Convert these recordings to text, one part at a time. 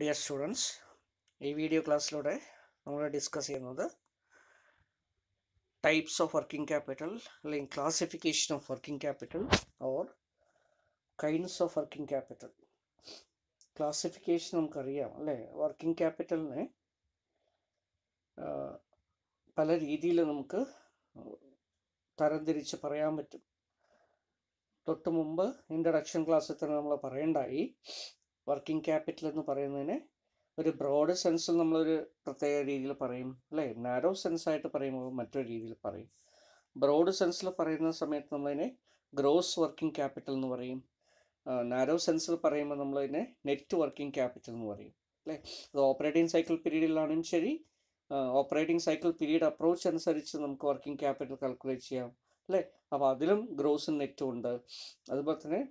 Dear students ഈ video ക്ലാസ്സിലൂടെ നമ്മൾ ഡിസ്കസ് ചെയ്യുന്നത് ടൈപ്സ് ഓഫ് വർക്കിംഗ് ക്യാപിറ്റൽ അല്ലെങ്കിൽ classification of working capital or kinds of working capital classification നമുക്കറിയാം അല്ലേ വർക്കിംഗ് ക്യാപിറ്റലിനെ പല രീതിയിൽ നമുക്ക് തരംതിരിച്ച് പറയാൻ പറ്റും തൊട്ട് മുമ്പ് ഇൻട്രഡക്ഷൻ ക്ലാസ്സിൽ തന്നെ നമ്മൾ പറയേണ്ടായി വർക്കിംഗ് ക്യാപിറ്റൽ എന്ന് പറയുന്നതിനെ ഒരു ബ്രോഡ് സെൻസിൽ നമ്മളൊരു പ്രത്യേക രീതിയിൽ പറയും അല്ലേ നാരോ സെൻസ് ആയിട്ട് പറയുമ്പോൾ മറ്റൊരു രീതിയിൽ പറയും ബ്രോഡ് സെൻസിൽ പറയുന്ന സമയത്ത് നമ്മളതിനെ ഗ്രോസ് വർക്കിംഗ് ക്യാപിറ്റൽ എന്ന് പറയും നാരോ സെൻസിൽ പറയുമ്പോൾ നമ്മളതിനെ നെറ്റ് വർക്കിംഗ് ക്യാപിറ്റൽ എന്ന് പറയും അല്ലേ അത് ഓപ്പറേറ്റിംഗ് സൈക്കിൾ പീരീഡിലാണെങ്കിലും ശരി ഓപ്പറേറ്റിംഗ് സൈക്കിൾ പീരീഡ് അപ്രോച്ച് അനുസരിച്ച് നമുക്ക് വർക്കിംഗ് ക്യാപിറ്റൽ കാൽക്കുലേറ്റ് ചെയ്യാം അല്ലേ അപ്പോൾ അതിലും ഗ്രോസും നെറ്റും ഉണ്ട് അതുപോലെ തന്നെ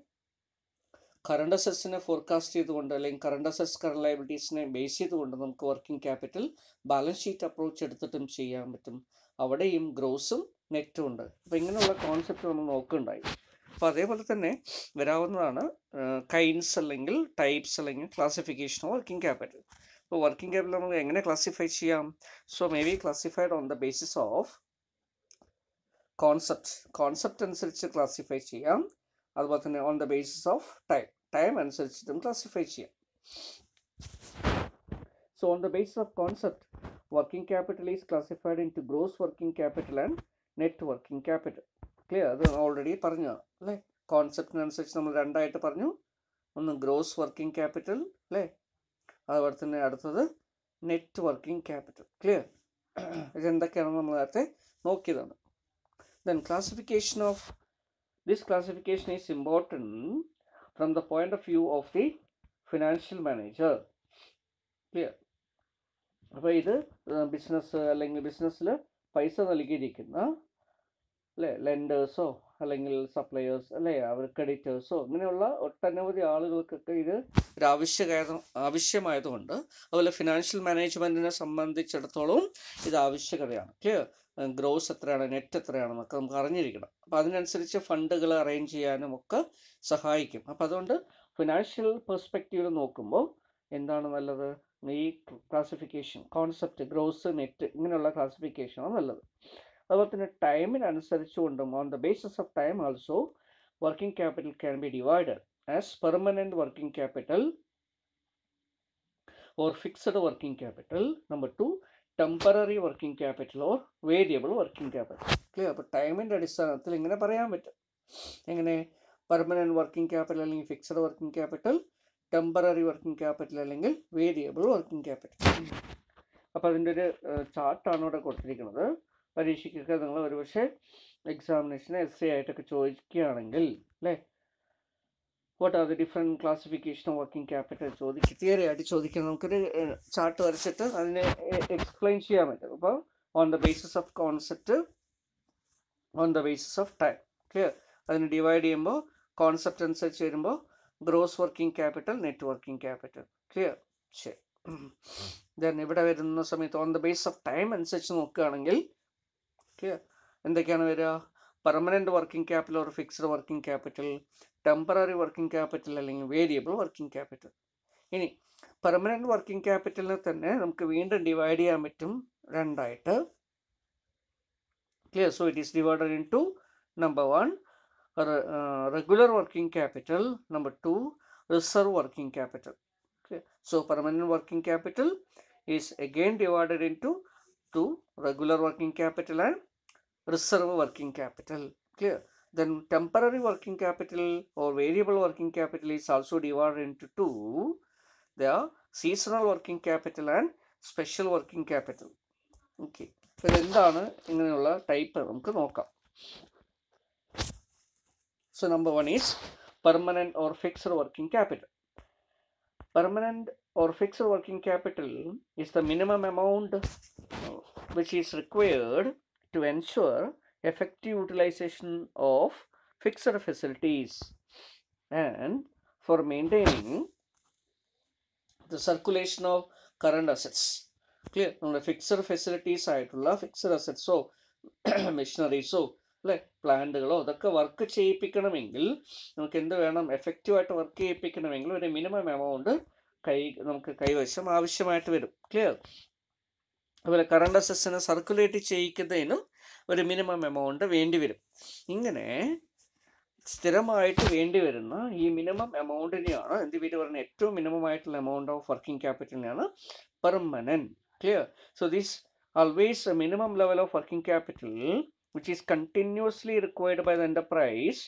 കറണ്ട് അസറ്റ്സിനെ ഫോർകാസ്റ്റ് ചെയ്തുകൊണ്ട് അല്ലെങ്കിൽ കറണ്ട് അസറ്റ്സ് കറണ്ട് ലയബിലിറ്റീസിനെ ബേസ് ചെയ്തുകൊണ്ട് നമുക്ക് working capital balance sheet approach എടുത്തിട്ടും ചെയ്യാൻ പറ്റും അവിടെയും ഗ്രോസും നെറ്റും ഉണ്ട് അപ്പോൾ ഇങ്ങനെയുള്ള കോൺസെപ്റ്റ് നമ്മൾ നോക്കുന്നുണ്ടായി അപ്പോൾ അതേപോലെ തന്നെ വരാവുന്നതാണ് കൈൻസ് അല്ലെങ്കിൽ ടൈപ്സ് അല്ലെങ്കിൽ ക്ലാസിഫിക്കേഷൻ ഓഫ് വർക്കിംഗ് ക്യാപിറ്റൽ അപ്പോൾ വർക്കിംഗ് ക്യാപിറ്റൽ നമുക്ക് എങ്ങനെ ക്ലാസിഫൈ ചെയ്യാം so may be classified on the basis of concept concept അനുസരിച്ച് ക്ലാസിഫൈ ചെയ്യാം അതുപോലെ തന്നെ on the basis of type time അനുസരിച്ചിട്ടും ക്ലാസിഫൈ ചെയ്യാം so on the basis of concept working capital is classified into gross working capital and net working capital clear അത് already പറഞ്ഞതാണ് അല്ലേ കോൺസെപ്റ്റിനനുസരിച്ച് നമ്മൾ രണ്ടായിട്ട് പറഞ്ഞു ഒന്ന് ഗ്രോസ് വർക്കിംഗ് ക്യാപിറ്റൽ അല്ലേ അതുപോലെ തന്നെ അടുത്തത് നെറ്റ് വർക്കിംഗ് ക്യാപിറ്റൽ ക്ലിയർ ഇതെന്തൊക്കെയാണ് നമ്മൾ നേരത്തെ നോക്കിയതാണ് then classification of this classification is important from the point of view of the financial manager clear അപ്പോൾ ഇത് ബിസിനസ് അല്ലെങ്കിൽ ബിസിനസ്സിൽ പൈസ നൽകിയിരിക്കുന്ന അല്ലേ ലെൻഡേഴ്സോ അല്ലെങ്കിൽ സപ്ലയേഴ്സ് അല്ലേ അവർ ക്രെഡിറ്റേഴ്സോ ഇങ്ങനെയുള്ള ഒട്ടനവധി ആളുകൾക്കൊക്കെ ഇത് ഒരു ആവശ്യകാരം ആവശ്യമായതുകൊണ്ട് അതുപോലെ ഫിനാൻഷ്യൽ മാനേജ്മെൻറ്റിനെ സംബന്ധിച്ചിടത്തോളം ഇത് ആവശ്യകതയാണ് ക്ലിയർ ഗ്രോസ് എത്രയാണ് നെറ്റ് എത്രയാണെന്നൊക്കെ നമുക്ക് അറിഞ്ഞിരിക്കണം അപ്പോൾ അതിനനുസരിച്ച് ഫണ്ടുകൾ അറേഞ്ച് ചെയ്യാനും ഒക്കെ സഹായിക്കും അപ്പോൾ അതുകൊണ്ട് ഫിനാൻഷ്യൽ പെർസ്പെക്റ്റീവിൽ നോക്കുമ്പോൾ എന്താണ് നല്ലത് ഈ ക്ലാസിഫിക്കേഷൻ കോൺസെപ്റ്റ് ഗ്രോസ് നെറ്റ് ഇങ്ങനെയുള്ള ക്ലാസിഫിക്കേഷനാണ് നല്ലത് അതുപോലെ തന്നെ ടൈമിനനുസരിച്ചുകൊണ്ടും on the basis of time also working capital can be divided as permanent working capital or fixed working capital. Number two temporary working capital or variable working capital clear അപ്പോൾ ടൈമിൻ്റെ അടിസ്ഥാനത്തിൽ ഇങ്ങനെ പറയാൻ പറ്റും എങ്ങനെ പെർമനൻറ്റ് വർക്കിംഗ് ക്യാപിറ്റൽ അല്ലെങ്കിൽ fixed working capital temporary working capital അല്ലെങ്കിൽ variable working capital അപ്പോൾ അതിൻ്റെ ഒരു ചാർട്ടാണ് ഇവിടെ കൊടുത്തിരിക്കുന്നത് പരീക്ഷയ്ക്കൊക്കെ നിങ്ങൾ ഒരുപക്ഷെ എക്സാമിനേഷന് എസ് എ ആയിട്ടൊക്കെ ചോദിക്കുകയാണെങ്കിൽ അല്ലേ what are the different classification of working capital ചോദിക്കും തിയറി ആയിട്ട് ചോദിക്കുന്നത് നമുക്കൊരു ചാർട്ട് വരച്ചിട്ട് അതിനെ എക്സ്പ്ലെയിൻ ചെയ്യാൻ പറ്റും അപ്പോൾ on the basis of concept on the basis of time clear അതിന് ഡിവൈഡ് ചെയ്യുമ്പോൾ കോൺസെപ്റ്റ് അനുസരിച്ച് വരുമ്പോൾ gross working capital net working capital clear ശരി ദെൻ ഇവിടെ വരുന്ന സമയത്ത് on the base of time അനുസരിച്ച് നോക്കുകയാണെങ്കിൽ ക്ലിയർ എന്തൊക്കെയാണ് വരിക പെർമനൻറ്റ് വർക്കിംഗ് ക്യാപിറ്റൽ ഒരു fixed working capital temporary working capital അല്ലെങ്കിൽ വേരിയബിൾ വർക്കിംഗ് ക്യാപിറ്റൽ ഇനി പെർമനൻറ്റ് വർക്കിംഗ് ക്യാപിറ്റലിനെ തന്നെ നമുക്ക് വീണ്ടും ഡിവൈഡ് ചെയ്യാൻ പറ്റും രണ്ടായിട്ട് clear so it is divided into number one regular working capital number two reserve working capital so permanent working capital is again again into two regular working capital and reserve working capital clear then temporary working capital or variable working capital is also divided into two the seasonal working capital and special working capital okay so then the type of so number one is permanent or fixed working capital permanent or fixed working capital is the minimum amount uh, which is required to ensure effective utilization of fixed facilities and for maintaining the circulation of current assets clear നമ്മുടെ fixed facilities ആയിട്ടുള്ള fixed അസറ്റ്സോ മെഷീനറീസോ അല്ലെ പ്ലാന്റുകളോ അതൊക്കെ work ചെയ്യിപ്പിക്കണമെങ്കിൽ നമുക്ക് എന്ത് വേണം എഫക്റ്റീവായിട്ട് വർക്ക് ചെയ്യിപ്പിക്കണമെങ്കിൽ ഒരു മിനിമം എമൗണ്ട് കൈ നമുക്ക് കൈവശം ആവശ്യമായിട്ട് വരും ക്ലിയർ അതുപോലെ കറണ്ട് അസറ്റ്സിനെ സർക്കുലേറ്റ് ചെയ്യിക്കുന്നതിനും ഒരു മിനിമം എമൗണ്ട് വേണ്ടി വരും ഇങ്ങനെ സ്ഥിരമായിട്ട് വേണ്ടി വരുന്ന ഈ മിനിമം എമൗണ്ടിനെയാണ് എന്ത് പേര് പറഞ്ഞ ഏറ്റവും മിനിമം ആയിട്ടുള്ള എമൗണ്ട് ഓഫ് വർക്കിംഗ് ക്യാപിറ്റലിനെയാണ് permanent clear so these always minimum level of working capital which is continuously required by the enterprise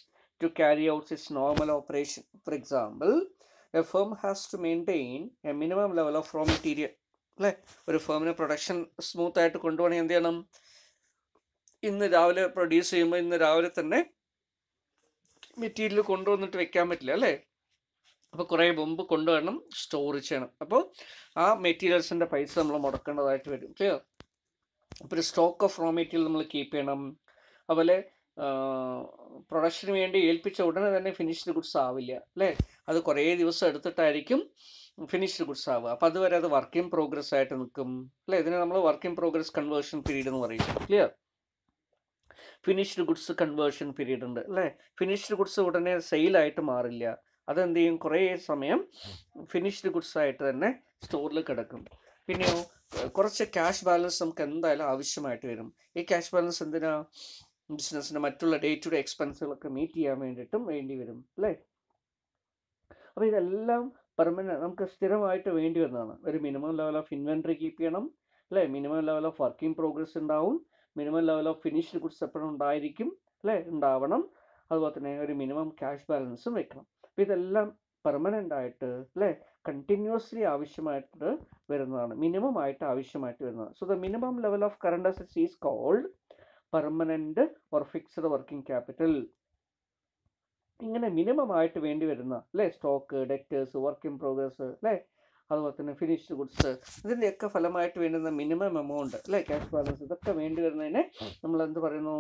to carry out its normal operation for example a firm has to maintain a minimum level of raw material അല്ലേ ഒരു ഫേമിന് production smooth ആയിട്ട് കൊണ്ടുപോകണമെങ്കിൽ എന്ത് ചെയ്യണം ഇന്ന് രാവിലെ produce ചെയ്യുമ്പോൾ ഇന്ന് രാവിലെ തന്നെ മെറ്റീരിയൽ കൊണ്ടുവന്നിട്ട് വെക്കാൻ പറ്റില്ല അല്ലേ അപ്പോൾ കുറേ മുമ്പ് കൊണ്ടുവരണം സ്റ്റോർ ചെയ്യണം അപ്പോൾ ആ മെറ്റീരിയൽസിൻ്റെ പൈസ നമ്മൾ മുടക്കേണ്ടതായിട്ട് വരും ക്ലിയർ അപ്പോൾ ഒരു സ്റ്റോക്ക് ഓഫ് റോ മെറ്റീരിയൽ നമ്മൾ കീപ്പ് ചെയ്യണം അതുപോലെ പ്രൊഡക്ഷന് വേണ്ടി ഏൽപ്പിച്ച ഉടനെ തന്നെ ഫിനിഷ്ഡ് ഗുഡ്സ് ആവില്ല അല്ലേ അത് കുറേ ദിവസം എടുത്തിട്ടായിരിക്കും ഫിനിഷ്ഡ് ഗുഡ്സ് ആവുക അപ്പോൾ അതുവരെ അത് വർക്ക് ഇൻ പ്രോഗ്രസ് ആയിട്ട് നിൽക്കും അല്ലേ ഇതിനെ നമ്മൾ work in progress conversion period എന്ന് പറയും clear finished goods conversion period ഉണ്ട് അല്ലേ ഫിനിഷ്ഡ് ഗുഡ്സ് ഉടനെ സെയിലായിട്ട് മാറില്ല അതെന്ത് ചെയ്യും കുറേ സമയം ഫിനിഷ്ഡ് ഗുഡ്സ് ആയിട്ട് തന്നെ സ്റ്റോറിൽ കിടക്കും പിന്നെയോ കുറച്ച് ക്യാഷ് ബാലൻസ് നമുക്ക് എന്തായാലും ആവശ്യമായിട്ട് വരും ഈ ക്യാഷ് ബാലൻസ് എന്തിനാ ബിസിനസ്സിൻ്റെ മറ്റുള്ള ഡേ ടു ഡേ എക്സ്പെൻസുകളൊക്കെ മീറ്റ് ചെയ്യാൻ വേണ്ടിയിട്ടും വേണ്ടി വരും അല്ലേ അപ്പോൾ ഇതെല്ലാം പെർമനൻറ്റ് നമുക്ക് സ്ഥിരമായിട്ട് വേണ്ടി വരുന്നതാണ് ഒരു minimum level of inventory keep ചെയ്യണം അല്ലേ minimum level of working progress ഉണ്ടാവും minimum level of finished goods എപ്പോഴും ഉണ്ടായിരിക്കും അല്ലേ ഉണ്ടാവണം അതുപോലെ തന്നെ ഒരു മിനിമം ക്യാഷ് ബാലൻസും വെക്കണം അപ്പോൾ ഇതെല്ലാം പെർമനൻ്റ് ആയിട്ട് അല്ലേ കണ്ടിന്യൂസ്ലി ആവശ്യമായിട്ട് വരുന്നതാണ് മിനിമം ആയിട്ട് ആവശ്യമായിട്ട് വരുന്നത് so the minimum level of current assets is called permanent or fixed working capital ഇങ്ങനെ മിനിമം ആയിട്ട് വേണ്ടി വരുന്ന അല്ലേ stock debtors work in progress അല്ലേ അതുപോലെ തന്നെ ഫിനിഷ്ഡ് ഗുഡ്സ് ഇതിൻ്റെയൊക്കെ ഫലമായിട്ട് വേണ്ടുന്ന മിനിമം എമൗണ്ട് അല്ലേ ക്യാഷ് ബാലൻസ് ഇതൊക്കെ വേണ്ടി വരുന്നതിന് നമ്മൾ എന്ത് പറയുന്നു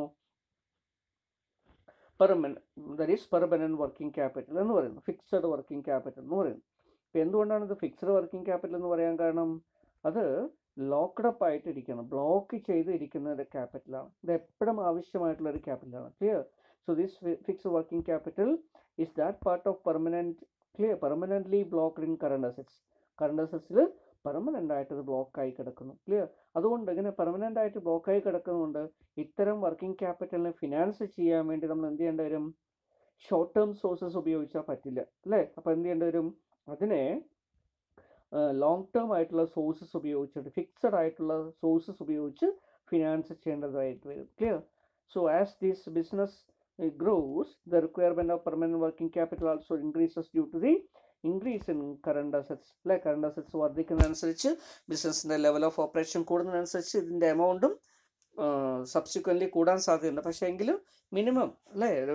permanent that is permanent working capital എന്ന് പറയുന്നു ഫിക്സഡ് വർക്കിംഗ് ക്യാപിറ്റൽ എന്ന് പറയുന്നു ഇപ്പം എന്തുകൊണ്ടാണ് ഇത് ഫിക്സഡ് വർക്കിംഗ് ക്യാപിറ്റൽ എന്ന് പറയാൻ കാരണം അത് ലോക്ക്ഡ് അപ്പ് ആയിട്ട് ഇരിക്കണം ബ്ലോക്ക് ചെയ്ത് ഇരിക്കുന്ന ഒരു ക്യാപിറ്റലാണ് ഇത് എപ്പോഴും ആവശ്യമായിട്ടുള്ള ഒരു ക്യാപിറ്റലാണ് clear so this fix working capital is that part of permanent clear permanently blocked in current assets current അസറ്റ്സിൽ പെർമനൻ്റ് ആയിട്ട് ഇത് ബ്ലോക്കായി കിടക്കുന്നു ക്ലിയർ അതുകൊണ്ട് ഇങ്ങനെ പെർമനൻ്റ് ആയിട്ട് ബ്ലോക്കായി കിടക്കുന്നതുകൊണ്ട് ഇത്തരം വർക്കിംഗ് ക്യാപിറ്റലിനെ ഫിനാൻസ് ചെയ്യാൻ വേണ്ടി നമ്മൾ എന്ത് ചെയ്യേണ്ടി വരും ഷോർട്ട് ടേം സോഴ്സസ് ഉപയോഗിച്ചാൽ പറ്റില്ല അല്ലേ അപ്പോൾ എന്ത് ചെയ്യേണ്ടി വരും അതിനെ ലോങ് ടേം ആയിട്ടുള്ള സോഴ്സസ് ഉപയോഗിച്ചിട്ട് ഫിക്സഡ് ആയിട്ടുള്ള സോഴ്സസ് ഉപയോഗിച്ച് ഫിനാൻസ് ചെയ്യേണ്ടതായിട്ട് വരും clear so as these business grows the requirement of permanent working capital also increases due to the increase in current assets അല്ലെ കറണ്ട് അസറ്റ്സ് വർദ്ധിക്കുന്നതനുസരിച്ച് ബിസിനസ്സിൻ്റെ ലെവൽ ഓഫ് ഓപ്പറേഷൻ കൂടുന്നതനുസരിച്ച് ഇതിൻ്റെ എമൗണ്ടും സബ്സിക്വൻ്റ്ലി കൂടാൻ സാധ്യതയുണ്ട് പക്ഷേ എങ്കിലും മിനിമം അല്ലേ ഒരു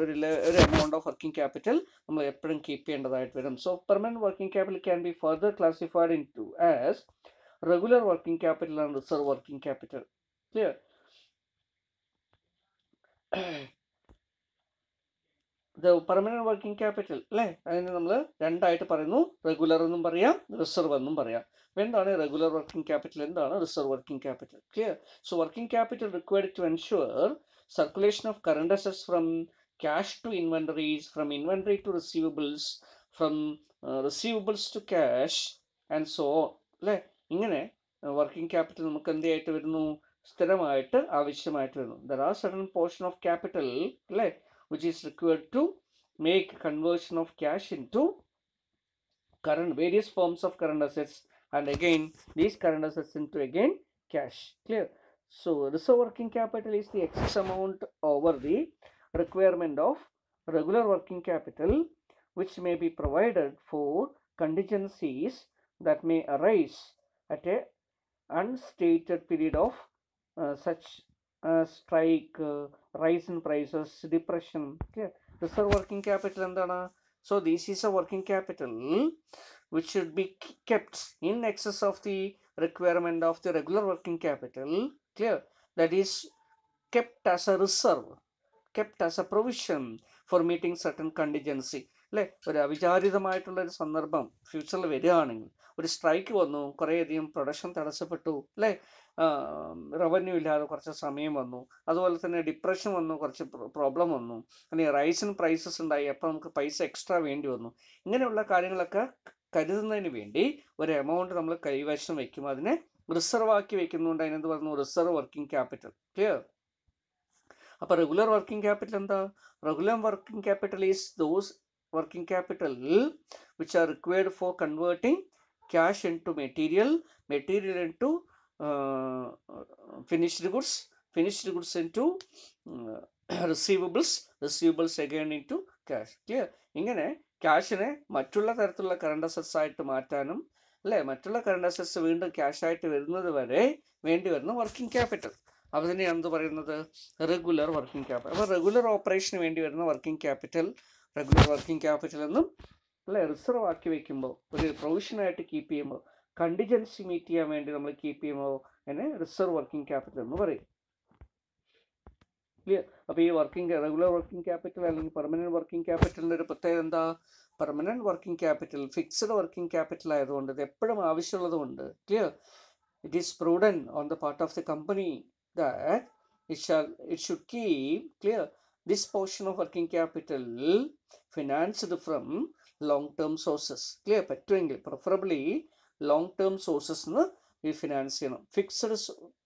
ഒരു എമൗണ്ട് ഓഫ് വർക്കിംഗ് ക്യാപിറ്റൽ നമ്മൾ എപ്പോഴും കീപ്പ് ചെയ്യേണ്ടതായിട്ട് വരും so permanent working capital can be further classified into as regular working capital and reserve working capital clear permanent working capital അല്ലേ അതിന് നമ്മൾ രണ്ടായിട്ട് പറയുന്നു റെഗുലർ എന്നും പറയാം റിസർവ് എന്നും പറയാം എന്താണ് റെഗുലർ വർക്കിംഗ് ക്യാപിറ്റൽ എന്താണ് reserve working capital clear so working capital required to ensure circulation of current assets from cash to inventories from inventory to receivables from receivables to cash and so അല്ലേ ഇങ്ങനെ working uh, capital നമുക്ക് എന്തായിട്ട് വരുന്നു സ്ഥിരമായിട്ട് ആവശ്യമായിട്ട് വരുന്നു there are sudden portion of capital അല്ലേ which is required to make conversion of cash into current various forms of current assets and again these current assets into again cash clear so reserve working capital is the excess amount over the requirement of regular working capital which may be provided for contingencies that may arise at a unstated period of uh, such strike rise in prices depression reserve working capital എന്താണ് so these is a working capital which should be kept in excess of the requirement of the regular working capital clear that is kept as a reserve kept as a provision for meeting certain contingency അല്ലേ ഒരു അവിചാരിതമായിട്ടുള്ള ഒരു സന്ദർഭം ഫ്യൂച്ചറിൽ വരികയാണെങ്കിൽ ഒരു strike വന്നു കുറേയധികം production തടസ്സപ്പെട്ടു അല്ലേ റവന്യൂ ഇല്ലാതെ കുറച്ച് സമയം വന്നു അതുപോലെ തന്നെ ഡിപ്രഷൻ വന്നു കുറച്ച് പ്രോബ്ലം വന്നു അല്ലെങ്കിൽ റൈസ് ഇൻ പ്രൈസസ് ഉണ്ടായി അപ്പോൾ നമുക്ക് പൈസ എക്സ്ട്രാ വേണ്ടി വന്നു ഇങ്ങനെയുള്ള കാര്യങ്ങളൊക്കെ കരുതുന്നതിന് വേണ്ടി ഒരു എമൗണ്ട് നമ്മൾ കൈവശം വയ്ക്കും അതിനെ റിസർവ് ആക്കി വെക്കുന്നതുകൊണ്ട് അതിനെന്ത് പറഞ്ഞു റിസർവ് വർക്കിംഗ് ക്യാപിറ്റൽ ക്ലിയർ അപ്പോൾ റെഗുലർ വർക്കിംഗ് ക്യാപിറ്റൽ എന്താ regular working capital is those working capital which are required for converting cash into material material into finished goods finished goods into receivables, receivables again into cash. Clear ഇങ്ങനെ ക്യാഷിനെ മറ്റുള്ള തരത്തിലുള്ള current assets ആയിട്ട് മാറ്റാനും അല്ലേ മറ്റുള്ള current assets വീണ്ടും ക്യാഷായിട്ട് വരുന്നത് വരെ വേണ്ടി വരുന്ന വർക്കിംഗ് ക്യാപിറ്റൽ അപ്പോൾ തന്നെയാണ് എന്ത് പറയുന്നത് റെഗുലർ വർക്കിംഗ് ക്യാപിറ്റൽ അപ്പോൾ റെഗുലർ ഓപ്പറേഷന് വേണ്ടി വരുന്ന working capital regular working capital എന്നും അല്ലേ റിസർവ് ആക്കി വെക്കുമ്പോൾ ഒരു പ്രൊവിഷനായിട്ട് കീപ്പ് ചെയ്യുമ്പോൾ കണ്ടിജൻസി മീറ്റ് ചെയ്യാൻ വേണ്ടി നമ്മൾ കീപ്പ് ചെയ്യുമ്പോൾ അതിനെ റിസർവ് വർക്കിംഗ് ക്യാപിറ്റൽ എന്ന് പറയും ക്ലിയർ അപ്പോൾ ഈ വർക്കിംഗ് റെഗുലർ വർക്കിംഗ് ക്യാപിറ്റൽ അല്ലെങ്കിൽ പെർമനൻറ്റ് വർക്കിംഗ് ക്യാപിറ്റലിൻ്റെ ഒരു പ്രത്യേകത എന്താ permanent working capital fixed working capital ആയതുകൊണ്ട് ഇത് എപ്പോഴും കൊണ്ട് clear it is prudent on the part of the company that it shall it should keep clear this portion of working capital financed from long term sources പറ്റുമെങ്കിൽ preferably long term sources നിന്ന് ഈ finance ചെയ്യണം fixed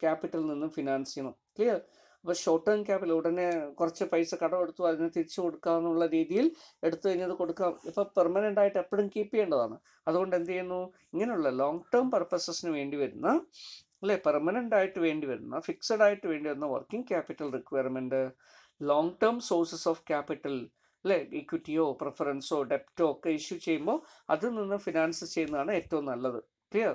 capital നിന്ന് finance ചെയ്യണം clear അപ്പോൾ short term capital ഉടനെ കുറച്ച് പൈസ കടമെടുത്തു അതിനെ തിരിച്ചു കൊടുക്കാമെന്നുള്ള രീതിയിൽ എടുത്തു കഴിഞ്ഞത് കൊടുക്കാം ഇപ്പോൾ പെർമനൻ്റ് ആയിട്ട് എപ്പോഴും കീപ്പ് ചെയ്യേണ്ടതാണ് അതുകൊണ്ട് എന്ത് ചെയ്യുന്നു ഇങ്ങനെയുള്ള ലോങ് ടേം പർപ്പസസിന് വേണ്ടി വരുന്ന അല്ലേ പെർമനൻ്റ് ആയിട്ട് വേണ്ടി വരുന്ന ഫിക്സഡ് ആയിട്ട് വേണ്ടി വരുന്ന working capital requirement long term sources of capital അല്ലേ ഇക്വിറ്റിയോ പ്രിഫറൻസോ ഡെപ്റ്റോ ഒക്കെ ഇഷ്യൂ ചെയ്യുമ്പോൾ അതിൽ നിന്ന് ഫിനാൻസ് ചെയ്യുന്നതാണ് ഏറ്റവും നല്ലത് ക്ലിയർ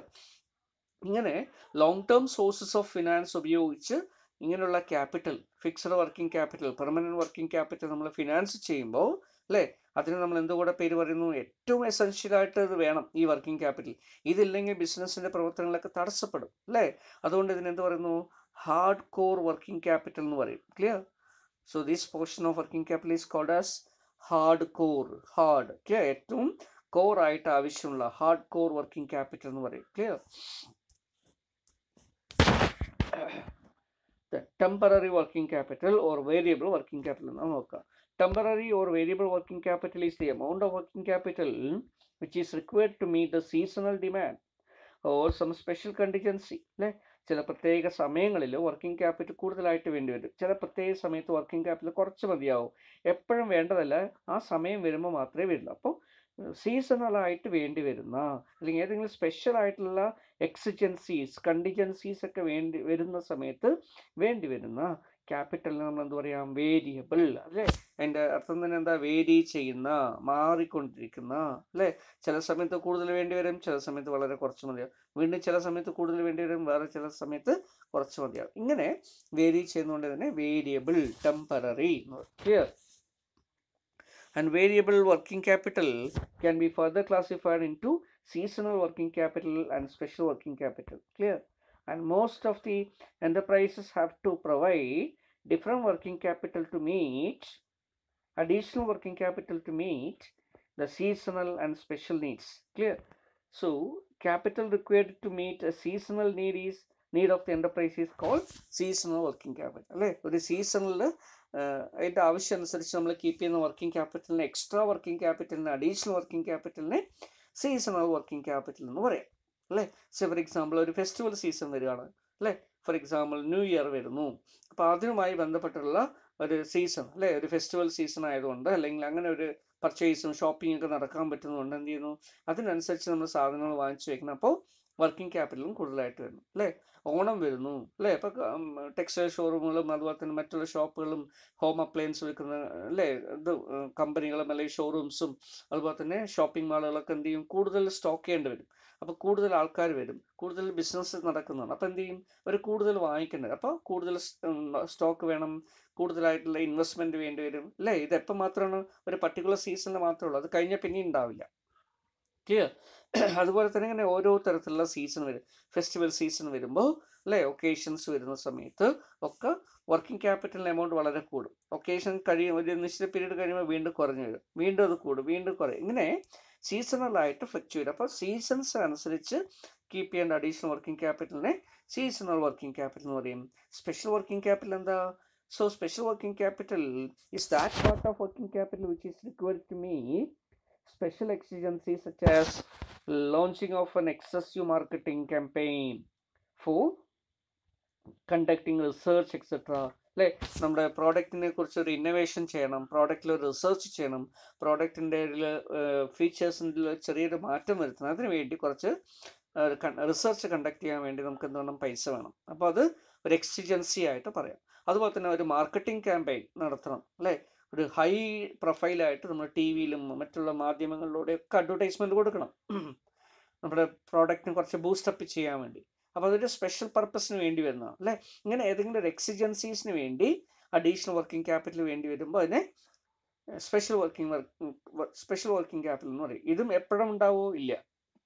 ഇങ്ങനെ long term sources of finance ഉപയോഗിച്ച് ഇങ്ങനെയുള്ള capital fixed working capital permanent working capital നമ്മൾ ഫിനാൻസ് ചെയ്യുമ്പോൾ അല്ലേ അതിന് നമ്മൾ എന്തുകൂടെ പേര് പറയുന്നു ഏറ്റവും എസൻഷ്യലായിട്ട് ഇത് വേണം ഈ വർക്കിംഗ് ക്യാപിറ്റൽ ഇതില്ലെങ്കിൽ ബിസിനസ്സിൻ്റെ പ്രവർത്തനങ്ങളൊക്കെ തടസ്സപ്പെടും അല്ലേ അതുകൊണ്ട് ഇതിനെന്ത് പറയുന്നു ഹാർഡ് കോർ വർക്കിംഗ് ക്യാപിറ്റൽ എന്ന് പറയും clear so these portion of working capital is called as hard core hard clear ഏറ്റവും കോർ ആയിട്ട് ആവശ്യമുള്ള ഹാർഡ് കോർ വർക്കിംഗ് ക്യാപിറ്റൽ എന്ന് പറയും clear temporary working capital or variable working capital എന്നാണ് നോക്കുക temporary or variable working capital is the amount of working capital which is required to meet the seasonal demand or some special contingency അല്ലേ ചില പ്രത്യേക സമയങ്ങളിൽ working capital കൂടുതലായിട്ട് വേണ്ടി വരും ചില പ്രത്യേക സമയത്ത് വർക്കിംഗ് ക്യാപിറ്റൽ കുറച്ച് മതിയാവും എപ്പോഴും വേണ്ടതല്ല ആ സമയം വരുമ്പോൾ മാത്രമേ വരുള്ളൂ അപ്പോൾ സീസണലായിട്ട് വേണ്ടി വരുന്ന അല്ലെങ്കിൽ ഏതെങ്കിലും സ്പെഷ്യൽ ആയിട്ടുള്ള എക്സിജൻസീസ് കണ്ടിജൻസീസ് ഒക്കെ വേണ്ടി വരുന്ന സമയത്ത് വേണ്ടി വരുന്ന ക്യാപിറ്റലിന് നമ്മൾ എന്താ പറയുക വേരിയബിൾ അല്ലേ അതിൻ്റെ അർത്ഥം തന്നെ എന്താ വേരി ചെയ്യുന്ന മാറിക്കൊണ്ടിരിക്കുന്ന അല്ലേ ചില സമയത്ത് കൂടുതൽ വേണ്ടി വരും ചില സമയത്ത് വളരെ കുറച്ച് മതിയാവും വീണ്ടും ചില സമയത്ത് കൂടുതൽ വേണ്ടി വരും വേറെ ചില സമയത്ത് കുറച്ച് മതിയാവും ഇങ്ങനെ വേരി ചെയ്യുന്നതുകൊണ്ട് തന്നെ variable temporary clear and variable working capital can be further classified into seasonal working capital and special working capital clear and most of the enterprises have to provide different working capital to meet additional working capital to meet the seasonal and special needs. Clear? So, capital required to meet a seasonal need is need of the enterprise is called seasonal working capital അല്ലേ ഒരു സീസണിൽ അതിൻ്റെ ആവശ്യം അനുസരിച്ച് നമ്മൾ keep ചെയ്യുന്ന working ക്യാപിറ്റലിന് extra working ക്യാപിറ്റലിന് അഡീഷണൽ വർക്കിംഗ് ക്യാപിറ്റലിനെ സീസണൽ വർക്കിംഗ് ക്യാപിറ്റൽ എന്ന് പറയാം അല്ലേ സോ ഫോർ എക്സാമ്പിൾ ഒരു ഫെസ്റ്റിവൽ സീസൺ വരികയാണ് അല്ലേ ഫോർ എക്സാമ്പിൾ ന്യൂ ഇയർ വരുന്നു അപ്പോൾ അതിനുമായി ബന്ധപ്പെട്ടുള്ള ഒരു സീസൺ അല്ലേ ഒരു ഫെസ്റ്റിവൽ സീസൺ ആയതുകൊണ്ട് അല്ലെങ്കിൽ അങ്ങനെ ഒരു പർച്ചേസും ഷോപ്പിംഗ് ഒക്കെ നടക്കാൻ പറ്റുന്നതുകൊണ്ട് എന്ത് ചെയ്യുന്നു അതിനനുസരിച്ച് നമ്മൾ സാധനങ്ങൾ വാങ്ങിച്ചു വെക്കണം അപ്പോൾ വർക്കിംഗ് ക്യാപിറ്റലും കൂടുതലായിട്ട് വരുന്നു അല്ലേ ഓണം വരുന്നു അല്ലേ ഇപ്പം ടെക്സ്റ്റൈൽ ഷോറൂമുകളും അതുപോലെ തന്നെ മറ്റുള്ള ഷോപ്പുകളും ഹോം അപ്ലയൻസ് വിൽക്കുന്ന അല്ലേ ഇത് കമ്പനികളും അല്ലെങ്കിൽ ഷോറൂംസും അതുപോലെ തന്നെ ഷോപ്പിംഗ് മാളുകളൊക്കെ എന്ത് ചെയ്യും കൂടുതൽ സ്റ്റോക്ക് ചെയ്യേണ്ടി വരും അപ്പോൾ കൂടുതൽ ആൾക്കാർ വരും കൂടുതൽ ബിസിനസ് നടക്കുന്നതാണ് അപ്പോൾ എന്ത് ചെയ്യും അവർ കൂടുതൽ വാങ്ങിക്കേണ്ടത് അപ്പോൾ കൂടുതൽ സ്റ്റോക്ക് വേണം കൂടുതലായിട്ടുള്ള ഇൻവെസ്റ്റ്മെൻറ്റ് വേണ്ടി വരും അല്ലേ ഇത് എപ്പോൾ മാത്രമാണ് ഒരു പർട്ടിക്കുലർ സീസണിൽ മാത്രമേ ഉള്ളൂ അത് കഴിഞ്ഞാൽ പിന്നെ ഉണ്ടാവില്ല ക്ലിയർ അതുപോലെ തന്നെ ഇങ്ങനെ ഓരോ തരത്തിലുള്ള സീസൺ വരും ഫെസ്റ്റിവൽ സീസൺ വരുമ്പോൾ അല്ലേ ഒക്കേഷൻസ് വരുന്ന സമയത്ത് ഒക്കെ വർക്കിംഗ് ക്യാപിറ്റലിൻ്റെ എമൗണ്ട് വളരെ കൂടും ഒക്കേഷൻ കഴിയും ഒരു നിശ്ചിത പീരീഡ് കഴിയുമ്പോൾ വീണ്ടും കുറഞ്ഞു വരും വീണ്ടും അത് കൂടും വീണ്ടും കുറയും ഇങ്ങനെ സീസണലായിട്ട് ഫ്ലക്ച്വേറ്റ് ചെയ്യും അപ്പോൾ സീസൺസ് അനുസരിച്ച് കീപ്പ് ചെയ്യേണ്ട additional working capital, seasonal seasonal working capital. special working capital and the So special working capital is that part of working capital which is required to meet special exigencies such as launching of an excessive marketing campaign for conducting research etc. അല്ലേ നമ്മുടെ പ്രോഡക്റ്റിനെ കുറിച്ച് ഒരു innovation ചെയ്യണം പ്രോഡക്റ്റിൽ ഒരു research ചെയ്യണം പ്രോഡക്റ്റിൻ്റെ ഫീച്ചേഴ്സിൽ ചെറിയൊരു മാറ്റം വരുത്തണം അതിനുവേണ്ടി വേണ്ടി കുറച്ച് റിസർച്ച് കണ്ടക്ട് ചെയ്യാൻ വേണ്ടി നമുക്ക് വേണം പൈസ വേണം അപ്പോൾ അത് ഒരു എക്സിജൻസി ആയിട്ട് പറയാം അതുപോലെ തന്നെ ഒരു മാർക്കറ്റിംഗ് ക്യാമ്പയിൻ നടത്തണം അല്ലേ ഒരു ഹൈ പ്രൊഫൈലായിട്ട് നമ്മൾ ടി വിയിലും മറ്റുള്ള മാധ്യമങ്ങളിലൂടെയൊക്കെ അഡ്വർടൈസ്മെൻറ്റ് കൊടുക്കണം നമ്മുടെ പ്രോഡക്റ്റിന് കുറച്ച് ബൂസ്റ്റപ്പ് ചെയ്യാൻ വേണ്ടി അപ്പോൾ അതൊരു സ്പെഷ്യൽ പർപ്പസിന് വേണ്ടി വരുന്നതാണ് അല്ലേ ഇങ്ങനെ ഏതെങ്കിലും ഒരു എക്സിജൻസീസിന് വേണ്ടി അഡീഷണൽ വർക്കിംഗ് ക്യാപിറ്റൽ വേണ്ടി വരുമ്പോൾ അതിനെ special working work special working capital എന്ന് പറയും ഇതും എപ്പോഴും ഉണ്ടാവുമോ ഇല്ല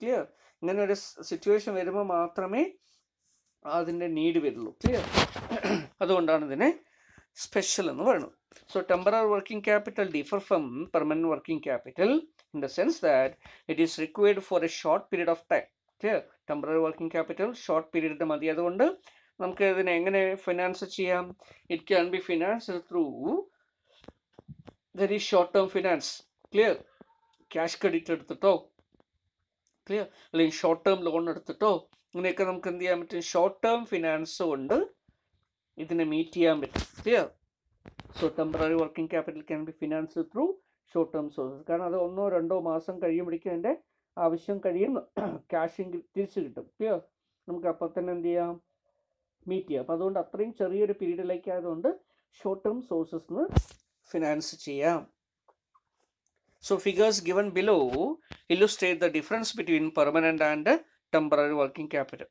ക്ലിയർ ഇങ്ങനെ ഒരു സിറ്റുവേഷൻ വരുമ്പോൾ മാത്രമേ അതിൻ്റെ നീഡ് വരുള്ളൂ ക്ലിയർ അതുകൊണ്ടാണ് ഇതിനെ സ്പെഷ്യൽ എന്ന് പറയുന്നത് so temporary working capital differ from permanent working capital in the sense that it is required for a short period of time clear temporary working capital short പീരീഡിൽ മതി അതുകൊണ്ട് നമുക്ക് ഇതിനെ എങ്ങനെ ഫിനാൻസ് ചെയ്യാം it can be finance through very short term finance clear cash credit എടുത്തിട്ടോ clear അല്ലെങ്കിൽ short term loan എടുത്തിട്ടോ ഇങ്ങനെയൊക്കെ നമുക്ക് എന്ത് ചെയ്യാൻ പറ്റും ഷോർട്ട് ടേം ഫിനാൻസ് കൊണ്ട് ഇതിനെ മീറ്റ് ചെയ്യാൻ പറ്റും clear so temporary working capital can be finance through short term sources കാരണം അത് ഒന്നോ രണ്ടോ മാസം കഴിയുമ്പോഴേക്കും അതിൻ്റെ ആവശ്യം കഴിയുന്ന ക്യാഷും തിരിച്ചു കിട്ടും ക്ലിയർ നമുക്ക് അപ്പോൾ തന്നെ എന്ത് ചെയ്യാം മീറ്റ് ചെയ്യാം അപ്പോൾ അതുകൊണ്ട് അത്രയും ചെറിയൊരു പീരീഡിലേക്ക് ആയതുകൊണ്ട് ഷോർട്ട് ടേം സോഴ്സസ് ഫിനാൻസ് ചെയ്യാം so figures given below illustrate the difference between permanent and temporary working capital